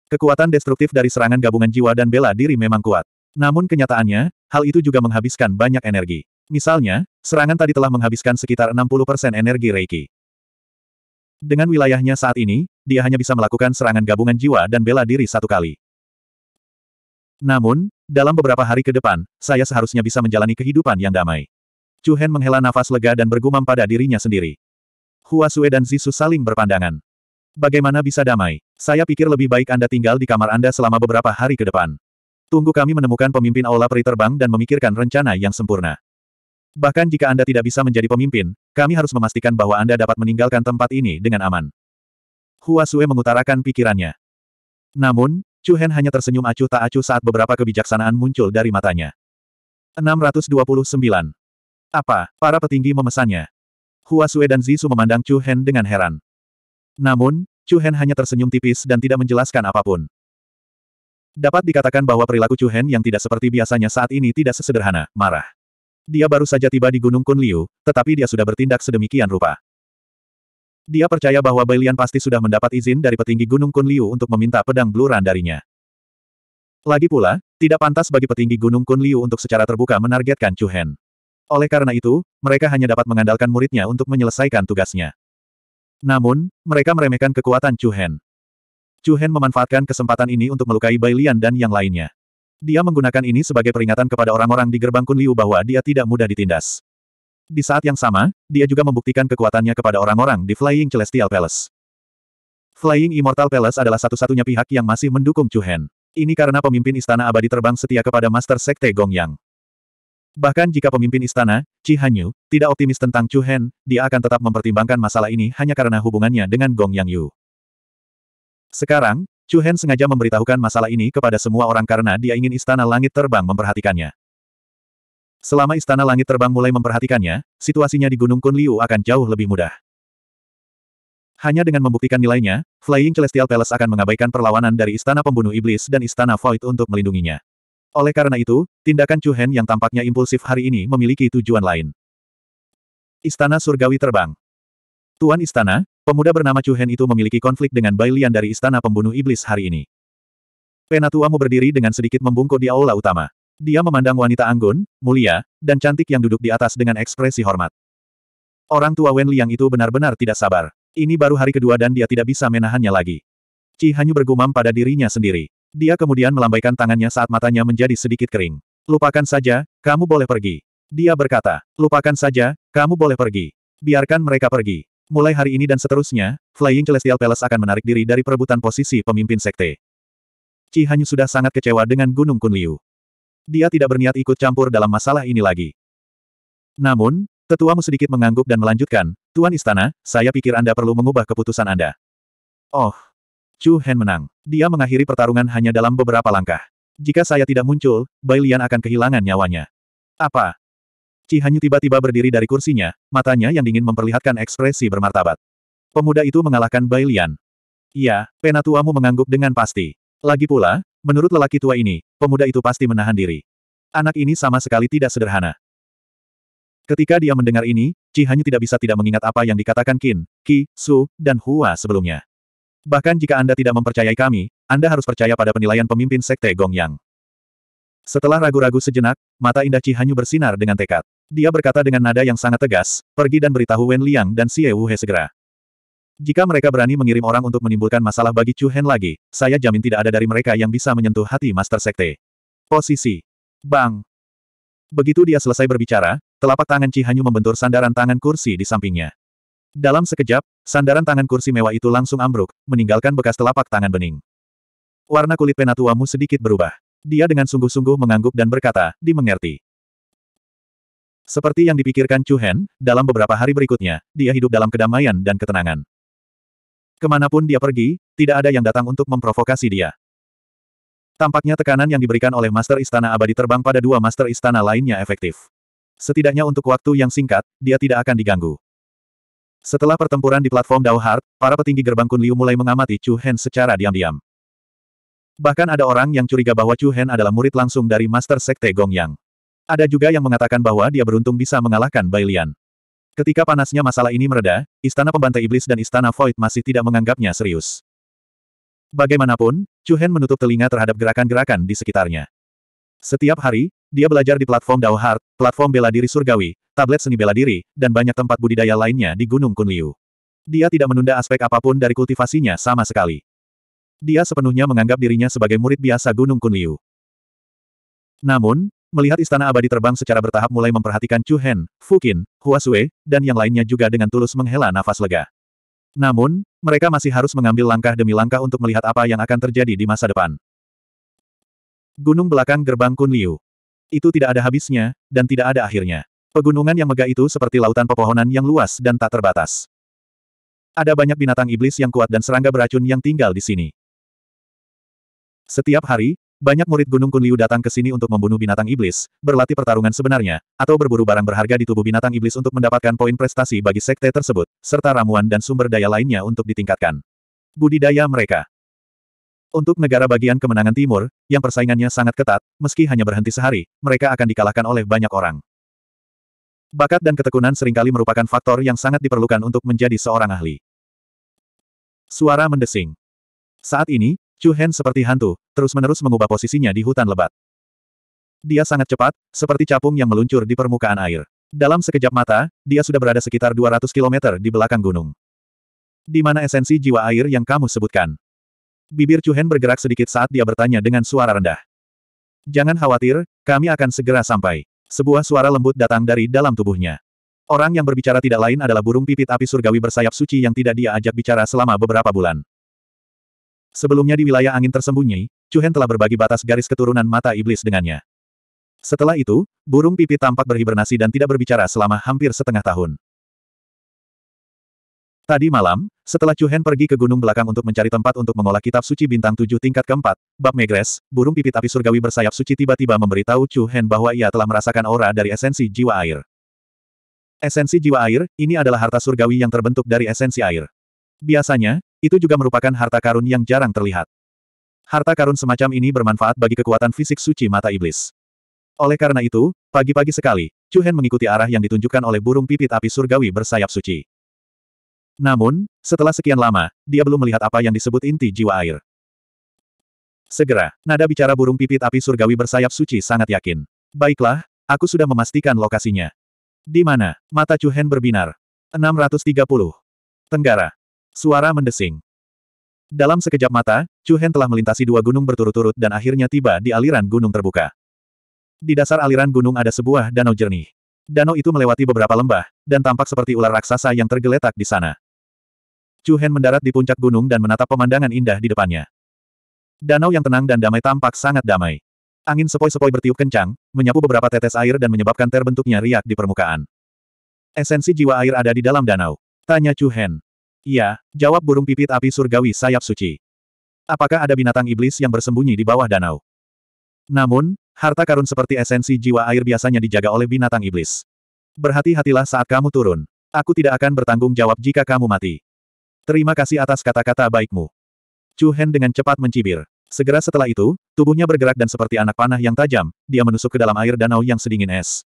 Kekuatan destruktif dari serangan gabungan jiwa dan bela diri memang kuat. Namun kenyataannya, hal itu juga menghabiskan banyak energi. Misalnya, serangan tadi telah menghabiskan sekitar 60% energi Reiki. Dengan wilayahnya saat ini, dia hanya bisa melakukan serangan gabungan jiwa dan bela diri satu kali. Namun, dalam beberapa hari ke depan, saya seharusnya bisa menjalani kehidupan yang damai. Chu Hen menghela nafas lega dan bergumam pada dirinya sendiri. Hua Sue dan Zisu saling berpandangan. Bagaimana bisa damai? Saya pikir lebih baik Anda tinggal di kamar Anda selama beberapa hari ke depan. Tunggu kami menemukan pemimpin Aula Peri Terbang dan memikirkan rencana yang sempurna. Bahkan jika Anda tidak bisa menjadi pemimpin, kami harus memastikan bahwa Anda dapat meninggalkan tempat ini dengan aman. Hua Sue mengutarakan pikirannya. Namun, Chu Hen hanya tersenyum acuh tak acuh saat beberapa kebijaksanaan muncul dari matanya. 629 apa? Para petinggi memesannya. Hua Sue dan Zisu memandang Chu Hen dengan heran. Namun, Chu Hen hanya tersenyum tipis dan tidak menjelaskan apapun. Dapat dikatakan bahwa perilaku Chu Hen yang tidak seperti biasanya saat ini tidak sesederhana, marah. Dia baru saja tiba di Gunung Kunliu, tetapi dia sudah bertindak sedemikian rupa. Dia percaya bahwa Bailian pasti sudah mendapat izin dari petinggi Gunung Kunliu untuk meminta pedang bluran darinya. Lagi pula, tidak pantas bagi petinggi Gunung Kunliu untuk secara terbuka menargetkan Chu Hen. Oleh karena itu, mereka hanya dapat mengandalkan muridnya untuk menyelesaikan tugasnya. Namun, mereka meremehkan kekuatan Chu Hen. Chu Hen memanfaatkan kesempatan ini untuk melukai Bailian dan yang lainnya. Dia menggunakan ini sebagai peringatan kepada orang-orang di gerbang Kunliu bahwa dia tidak mudah ditindas. Di saat yang sama, dia juga membuktikan kekuatannya kepada orang-orang di Flying Celestial Palace. Flying Immortal Palace adalah satu-satunya pihak yang masih mendukung Chu Hen. Ini karena pemimpin Istana Abadi terbang setia kepada Master Sekte Gongyang. Yang. Bahkan jika pemimpin istana, Chi Hanyu, tidak optimis tentang Chu Hen, dia akan tetap mempertimbangkan masalah ini hanya karena hubungannya dengan Gong Yang Yu. Sekarang, Chu Hen sengaja memberitahukan masalah ini kepada semua orang karena dia ingin istana langit terbang memperhatikannya. Selama istana langit terbang mulai memperhatikannya, situasinya di Gunung Kun Liu akan jauh lebih mudah. Hanya dengan membuktikan nilainya, Flying Celestial Palace akan mengabaikan perlawanan dari Istana Pembunuh Iblis dan Istana Void untuk melindunginya. Oleh karena itu, tindakan Chu Hen yang tampaknya impulsif hari ini memiliki tujuan lain. Istana Surgawi Terbang Tuan Istana, pemuda bernama Chu Hen itu memiliki konflik dengan Bai Lian dari Istana Pembunuh Iblis hari ini. Penatuamu berdiri dengan sedikit membungkuk di aula utama. Dia memandang wanita anggun, mulia, dan cantik yang duduk di atas dengan ekspresi hormat. Orang tua Wen Liang itu benar-benar tidak sabar. Ini baru hari kedua dan dia tidak bisa menahannya lagi. Chi Hanyu bergumam pada dirinya sendiri. Dia kemudian melambaikan tangannya saat matanya menjadi sedikit kering. Lupakan saja, kamu boleh pergi. Dia berkata, lupakan saja, kamu boleh pergi. Biarkan mereka pergi. Mulai hari ini dan seterusnya, Flying Celestial Palace akan menarik diri dari perebutan posisi pemimpin sekte. Cihanyu Hanyu sudah sangat kecewa dengan Gunung Kunliu. Dia tidak berniat ikut campur dalam masalah ini lagi. Namun, tetuamu sedikit mengangguk dan melanjutkan, Tuan Istana, saya pikir Anda perlu mengubah keputusan Anda. Oh, Chu Hen menang. Dia mengakhiri pertarungan hanya dalam beberapa langkah. Jika saya tidak muncul, Bai Lian akan kehilangan nyawanya. Apa? Chi Hanyu tiba-tiba berdiri dari kursinya, matanya yang dingin memperlihatkan ekspresi bermartabat. Pemuda itu mengalahkan Bai Lian. Iya, penatuamu mengangguk dengan pasti. Lagi pula, menurut lelaki tua ini, pemuda itu pasti menahan diri. Anak ini sama sekali tidak sederhana. Ketika dia mendengar ini, Chi Hanyu tidak bisa tidak mengingat apa yang dikatakan Qin, Qi, Su, dan Hua sebelumnya. Bahkan jika Anda tidak mempercayai kami, Anda harus percaya pada penilaian pemimpin Sekte Gongyang. Setelah ragu-ragu sejenak, mata indah Ci Hanyu bersinar dengan tekad. Dia berkata dengan nada yang sangat tegas, pergi dan beritahu Wen Liang dan Xie Wuhe segera. Jika mereka berani mengirim orang untuk menimbulkan masalah bagi Chu Hen lagi, saya jamin tidak ada dari mereka yang bisa menyentuh hati Master Sekte. Posisi. Bang. Begitu dia selesai berbicara, telapak tangan Ci Hanyu membentur sandaran tangan kursi di sampingnya. Dalam sekejap, Sandaran tangan kursi mewah itu langsung ambruk, meninggalkan bekas telapak tangan bening. Warna kulit penatuamu sedikit berubah. Dia dengan sungguh-sungguh mengangguk dan berkata, dimengerti. Seperti yang dipikirkan Chu Hen, dalam beberapa hari berikutnya, dia hidup dalam kedamaian dan ketenangan. Kemanapun dia pergi, tidak ada yang datang untuk memprovokasi dia. Tampaknya tekanan yang diberikan oleh Master Istana Abadi terbang pada dua Master Istana lainnya efektif. Setidaknya untuk waktu yang singkat, dia tidak akan diganggu. Setelah pertempuran di platform Dao Heart, para petinggi gerbang Kunliu mulai mengamati Chu Hen secara diam-diam. Bahkan ada orang yang curiga bahwa Chu Hen adalah murid langsung dari Master Sekte Gong Yang. Ada juga yang mengatakan bahwa dia beruntung bisa mengalahkan Bai Lian. Ketika panasnya masalah ini mereda, Istana Pembantai Iblis dan Istana Void masih tidak menganggapnya serius. Bagaimanapun, Chu Hen menutup telinga terhadap gerakan-gerakan di sekitarnya. Setiap hari, dia belajar di platform Dao Heart, platform bela diri surgawi, tablet seni bela diri, dan banyak tempat budidaya lainnya di Gunung Kunliu. Dia tidak menunda aspek apapun dari kultivasinya sama sekali. Dia sepenuhnya menganggap dirinya sebagai murid biasa Gunung Kunliu. Namun, melihat istana abadi terbang secara bertahap mulai memperhatikan Chu Hen, Fukin, Hua Sui, dan yang lainnya juga dengan tulus menghela nafas lega. Namun, mereka masih harus mengambil langkah demi langkah untuk melihat apa yang akan terjadi di masa depan. Gunung belakang gerbang Kunliu. Itu tidak ada habisnya, dan tidak ada akhirnya. Pegunungan yang megah itu seperti lautan pepohonan yang luas dan tak terbatas. Ada banyak binatang iblis yang kuat dan serangga beracun yang tinggal di sini. Setiap hari, banyak murid Gunung Kunliu datang ke sini untuk membunuh binatang iblis, berlatih pertarungan sebenarnya, atau berburu barang berharga di tubuh binatang iblis untuk mendapatkan poin prestasi bagi sekte tersebut, serta ramuan dan sumber daya lainnya untuk ditingkatkan. Budidaya mereka Untuk negara bagian kemenangan timur, yang persaingannya sangat ketat, meski hanya berhenti sehari, mereka akan dikalahkan oleh banyak orang. Bakat dan ketekunan seringkali merupakan faktor yang sangat diperlukan untuk menjadi seorang ahli. Suara mendesing. Saat ini, Chu Hen seperti hantu, terus-menerus mengubah posisinya di hutan lebat. Dia sangat cepat, seperti capung yang meluncur di permukaan air. Dalam sekejap mata, dia sudah berada sekitar 200 km di belakang gunung. Di mana esensi jiwa air yang kamu sebutkan? Bibir Chu Hen bergerak sedikit saat dia bertanya dengan suara rendah. Jangan khawatir, kami akan segera sampai. Sebuah suara lembut datang dari dalam tubuhnya. Orang yang berbicara tidak lain adalah burung pipit api surgawi bersayap suci yang tidak dia ajak bicara selama beberapa bulan. Sebelumnya di wilayah angin tersembunyi, Cuhen telah berbagi batas garis keturunan mata iblis dengannya. Setelah itu, burung pipit tampak berhibernasi dan tidak berbicara selama hampir setengah tahun. Tadi malam, setelah Chu Hen pergi ke gunung belakang untuk mencari tempat untuk mengolah kitab suci bintang tujuh tingkat keempat, Bab Megres, burung pipit api surgawi bersayap suci tiba-tiba memberitahu Chu Hen bahwa ia telah merasakan aura dari esensi jiwa air. Esensi jiwa air, ini adalah harta surgawi yang terbentuk dari esensi air. Biasanya, itu juga merupakan harta karun yang jarang terlihat. Harta karun semacam ini bermanfaat bagi kekuatan fisik suci mata iblis. Oleh karena itu, pagi-pagi sekali, Chu Hen mengikuti arah yang ditunjukkan oleh burung pipit api surgawi bersayap suci. Namun, setelah sekian lama, dia belum melihat apa yang disebut inti jiwa air. Segera, nada bicara burung pipit api surgawi bersayap suci sangat yakin. Baiklah, aku sudah memastikan lokasinya. Di mana? Mata Chuhen berbinar. 630. Tenggara. Suara mendesing. Dalam sekejap mata, Chuhen telah melintasi dua gunung berturut-turut dan akhirnya tiba di aliran gunung terbuka. Di dasar aliran gunung ada sebuah danau jernih. Danau itu melewati beberapa lembah, dan tampak seperti ular raksasa yang tergeletak di sana. Chu Hen mendarat di puncak gunung dan menatap pemandangan indah di depannya. Danau yang tenang dan damai tampak sangat damai. Angin sepoi-sepoi bertiup kencang, menyapu beberapa tetes air dan menyebabkan terbentuknya riak di permukaan. Esensi jiwa air ada di dalam danau. Tanya Chu Hen. Iya, jawab burung pipit api surgawi sayap suci. Apakah ada binatang iblis yang bersembunyi di bawah danau? Namun, harta karun seperti esensi jiwa air biasanya dijaga oleh binatang iblis. Berhati-hatilah saat kamu turun. Aku tidak akan bertanggung jawab jika kamu mati. Terima kasih atas kata-kata baikmu. Chu Hen dengan cepat mencibir. Segera setelah itu, tubuhnya bergerak dan seperti anak panah yang tajam, dia menusuk ke dalam air danau yang sedingin es.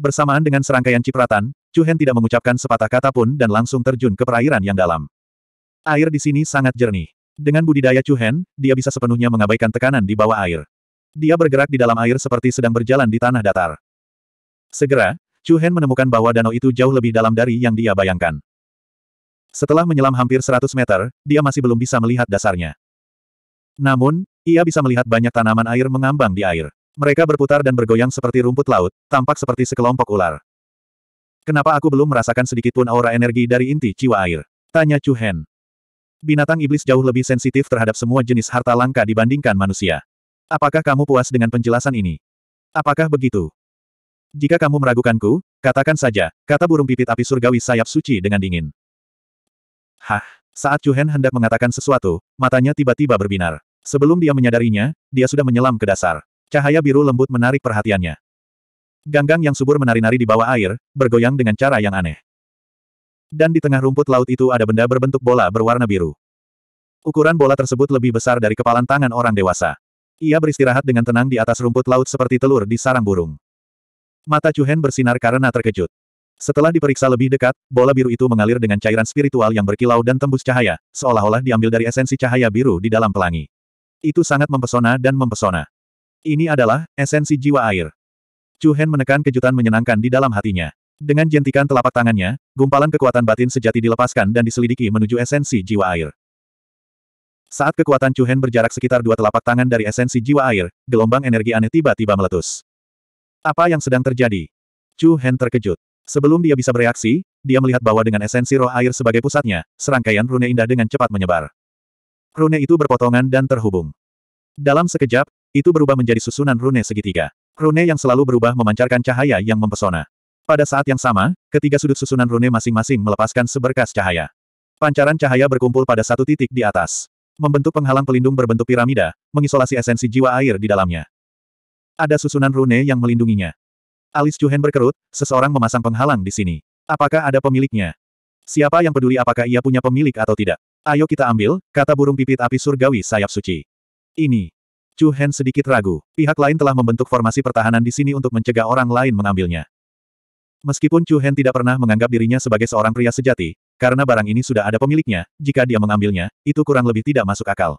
Bersamaan dengan serangkaian cipratan, Chu Hen tidak mengucapkan sepatah kata pun dan langsung terjun ke perairan yang dalam. Air di sini sangat jernih. Dengan budidaya Chu Hen, dia bisa sepenuhnya mengabaikan tekanan di bawah air. Dia bergerak di dalam air seperti sedang berjalan di tanah datar. Segera, Chu Hen menemukan bahwa danau itu jauh lebih dalam dari yang dia bayangkan. Setelah menyelam hampir 100 meter, dia masih belum bisa melihat dasarnya. Namun, ia bisa melihat banyak tanaman air mengambang di air. Mereka berputar dan bergoyang seperti rumput laut, tampak seperti sekelompok ular. Kenapa aku belum merasakan sedikit pun aura energi dari inti jiwa air? Tanya Chu Hen. Binatang iblis jauh lebih sensitif terhadap semua jenis harta langka dibandingkan manusia. Apakah kamu puas dengan penjelasan ini? Apakah begitu? Jika kamu meragukanku, katakan saja, kata burung pipit api surgawi sayap suci dengan dingin. Hah? Saat Chu Hen hendak mengatakan sesuatu, matanya tiba-tiba berbinar. Sebelum dia menyadarinya, dia sudah menyelam ke dasar. Cahaya biru lembut menarik perhatiannya. Ganggang yang subur menari-nari di bawah air, bergoyang dengan cara yang aneh. Dan di tengah rumput laut itu ada benda berbentuk bola berwarna biru. Ukuran bola tersebut lebih besar dari kepalan tangan orang dewasa. Ia beristirahat dengan tenang di atas rumput laut seperti telur di sarang burung. Mata Chu Hen bersinar karena terkejut. Setelah diperiksa lebih dekat, bola biru itu mengalir dengan cairan spiritual yang berkilau dan tembus cahaya, seolah-olah diambil dari esensi cahaya biru di dalam pelangi. Itu sangat mempesona dan mempesona. Ini adalah esensi jiwa air. Chu Hen menekan kejutan menyenangkan di dalam hatinya. Dengan jentikan telapak tangannya, gumpalan kekuatan batin sejati dilepaskan dan diselidiki menuju esensi jiwa air. Saat kekuatan Chu Hen berjarak sekitar dua telapak tangan dari esensi jiwa air, gelombang energi aneh tiba-tiba meletus. Apa yang sedang terjadi? Chu Hen terkejut. Sebelum dia bisa bereaksi, dia melihat bahwa dengan esensi roh air sebagai pusatnya, serangkaian rune indah dengan cepat menyebar. Rune itu berpotongan dan terhubung. Dalam sekejap, itu berubah menjadi susunan rune segitiga. Rune yang selalu berubah memancarkan cahaya yang mempesona. Pada saat yang sama, ketiga sudut susunan rune masing-masing melepaskan seberkas cahaya. Pancaran cahaya berkumpul pada satu titik di atas. Membentuk penghalang pelindung berbentuk piramida, mengisolasi esensi jiwa air di dalamnya. Ada susunan rune yang melindunginya. Alis Juhen berkerut, seseorang memasang penghalang di sini. Apakah ada pemiliknya? Siapa yang peduli apakah ia punya pemilik atau tidak? Ayo kita ambil, kata burung pipit api surgawi sayap suci. Ini. Juhen sedikit ragu. Pihak lain telah membentuk formasi pertahanan di sini untuk mencegah orang lain mengambilnya. Meskipun Juhen tidak pernah menganggap dirinya sebagai seorang pria sejati, karena barang ini sudah ada pemiliknya, jika dia mengambilnya, itu kurang lebih tidak masuk akal.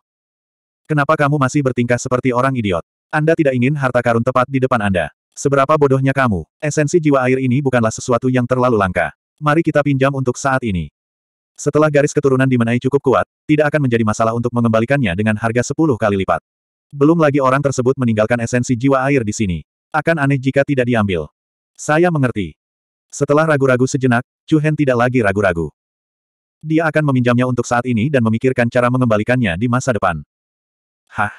Kenapa kamu masih bertingkah seperti orang idiot? Anda tidak ingin harta karun tepat di depan Anda. Seberapa bodohnya kamu, esensi jiwa air ini bukanlah sesuatu yang terlalu langka. Mari kita pinjam untuk saat ini. Setelah garis keturunan dimenai cukup kuat, tidak akan menjadi masalah untuk mengembalikannya dengan harga 10 kali lipat. Belum lagi orang tersebut meninggalkan esensi jiwa air di sini. Akan aneh jika tidak diambil. Saya mengerti. Setelah ragu-ragu sejenak, Chu Hen tidak lagi ragu-ragu. Dia akan meminjamnya untuk saat ini dan memikirkan cara mengembalikannya di masa depan. Hah?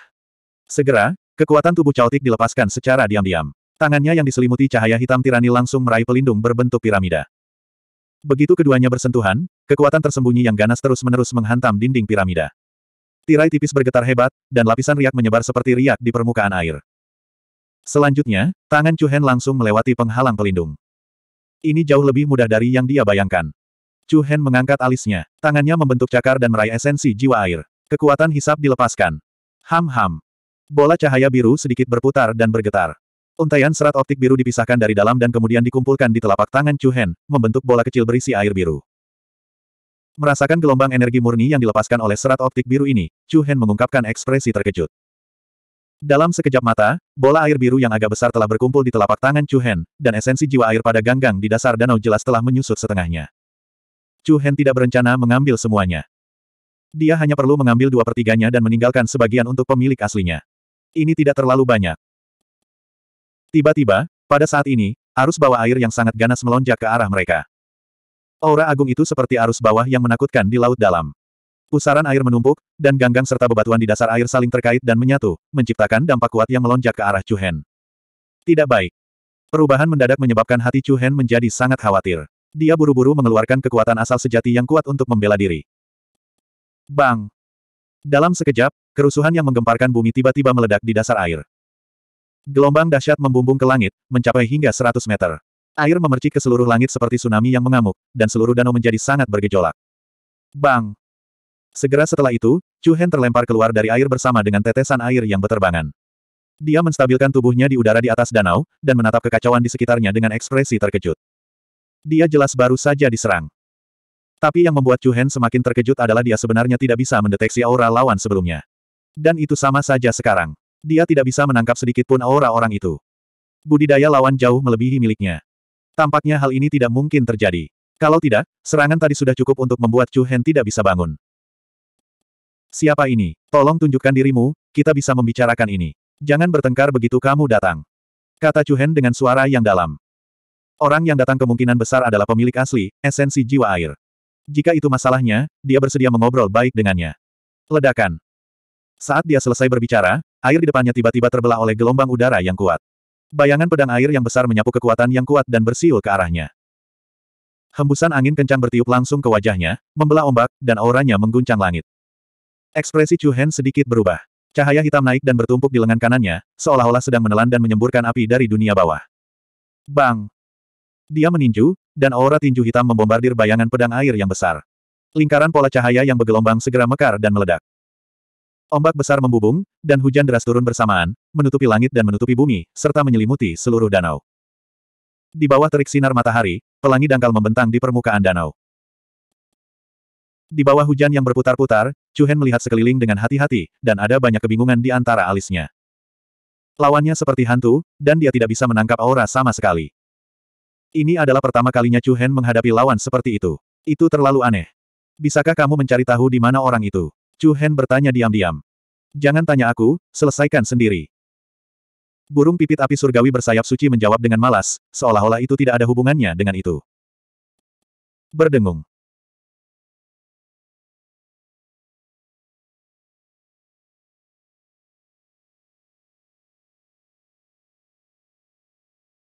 Segera, kekuatan tubuh Caotik dilepaskan secara diam-diam. Tangannya yang diselimuti cahaya hitam tirani langsung meraih pelindung berbentuk piramida. Begitu keduanya bersentuhan, kekuatan tersembunyi yang ganas terus-menerus menghantam dinding piramida. Tirai tipis bergetar hebat, dan lapisan riak menyebar seperti riak di permukaan air. Selanjutnya, tangan Chu Hen langsung melewati penghalang pelindung. Ini jauh lebih mudah dari yang dia bayangkan. Chu Hen mengangkat alisnya, tangannya membentuk cakar dan meraih esensi jiwa air. Kekuatan hisap dilepaskan. Ham-ham. Bola cahaya biru sedikit berputar dan bergetar. Untaian serat optik biru dipisahkan dari dalam dan kemudian dikumpulkan di telapak tangan Chu Hen, membentuk bola kecil berisi air biru. Merasakan gelombang energi murni yang dilepaskan oleh serat optik biru ini, Chu Hen mengungkapkan ekspresi terkejut. Dalam sekejap mata, bola air biru yang agak besar telah berkumpul di telapak tangan Chu Hen, dan esensi jiwa air pada ganggang di dasar danau jelas telah menyusut setengahnya. Chu Hen tidak berencana mengambil semuanya. Dia hanya perlu mengambil dua pertiganya dan meninggalkan sebagian untuk pemilik aslinya. Ini tidak terlalu banyak. Tiba-tiba, pada saat ini, arus bawah air yang sangat ganas melonjak ke arah mereka. Aura agung itu seperti arus bawah yang menakutkan di laut dalam. Pusaran air menumpuk, dan ganggang serta bebatuan di dasar air saling terkait dan menyatu, menciptakan dampak kuat yang melonjak ke arah Chuhen. Tidak baik. Perubahan mendadak menyebabkan hati Chuhen menjadi sangat khawatir. Dia buru-buru mengeluarkan kekuatan asal sejati yang kuat untuk membela diri. Bang! Dalam sekejap, kerusuhan yang menggemparkan bumi tiba-tiba meledak di dasar air. Gelombang dahsyat membumbung ke langit, mencapai hingga 100 meter. Air memercik ke seluruh langit seperti tsunami yang mengamuk, dan seluruh danau menjadi sangat bergejolak. Bang! Segera setelah itu, Chu Hen terlempar keluar dari air bersama dengan tetesan air yang berterbangan. Dia menstabilkan tubuhnya di udara di atas danau, dan menatap kekacauan di sekitarnya dengan ekspresi terkejut. Dia jelas baru saja diserang. Tapi yang membuat Chu Hen semakin terkejut adalah dia sebenarnya tidak bisa mendeteksi aura lawan sebelumnya. Dan itu sama saja sekarang. Dia tidak bisa menangkap sedikit pun aura orang itu. Budidaya lawan jauh melebihi miliknya. Tampaknya hal ini tidak mungkin terjadi. Kalau tidak, serangan tadi sudah cukup untuk membuat Chu Hen tidak bisa bangun. Siapa ini? Tolong tunjukkan dirimu, kita bisa membicarakan ini. Jangan bertengkar begitu kamu datang. Kata Chu Hen dengan suara yang dalam. Orang yang datang kemungkinan besar adalah pemilik asli, esensi jiwa air. Jika itu masalahnya, dia bersedia mengobrol baik dengannya. Ledakan. Saat dia selesai berbicara, Air di depannya tiba-tiba terbelah oleh gelombang udara yang kuat. Bayangan pedang air yang besar menyapu kekuatan yang kuat dan bersiul ke arahnya. Hembusan angin kencang bertiup langsung ke wajahnya, membelah ombak, dan auranya mengguncang langit. Ekspresi Chu Hen sedikit berubah. Cahaya hitam naik dan bertumpuk di lengan kanannya, seolah-olah sedang menelan dan menyemburkan api dari dunia bawah. Bang! Dia meninju, dan aura tinju hitam membombardir bayangan pedang air yang besar. Lingkaran pola cahaya yang bergelombang segera mekar dan meledak. Ombak besar membubung, dan hujan deras turun bersamaan, menutupi langit dan menutupi bumi, serta menyelimuti seluruh danau. Di bawah terik sinar matahari, pelangi dangkal membentang di permukaan danau. Di bawah hujan yang berputar-putar, Chuhen melihat sekeliling dengan hati-hati, dan ada banyak kebingungan di antara alisnya. Lawannya seperti hantu, dan dia tidak bisa menangkap aura sama sekali. Ini adalah pertama kalinya Chuhen menghadapi lawan seperti itu. Itu terlalu aneh. Bisakah kamu mencari tahu di mana orang itu? Chu Hen bertanya diam-diam. Jangan tanya aku, selesaikan sendiri. Burung pipit api surgawi bersayap suci menjawab dengan malas, seolah-olah itu tidak ada hubungannya dengan itu. Berdengung.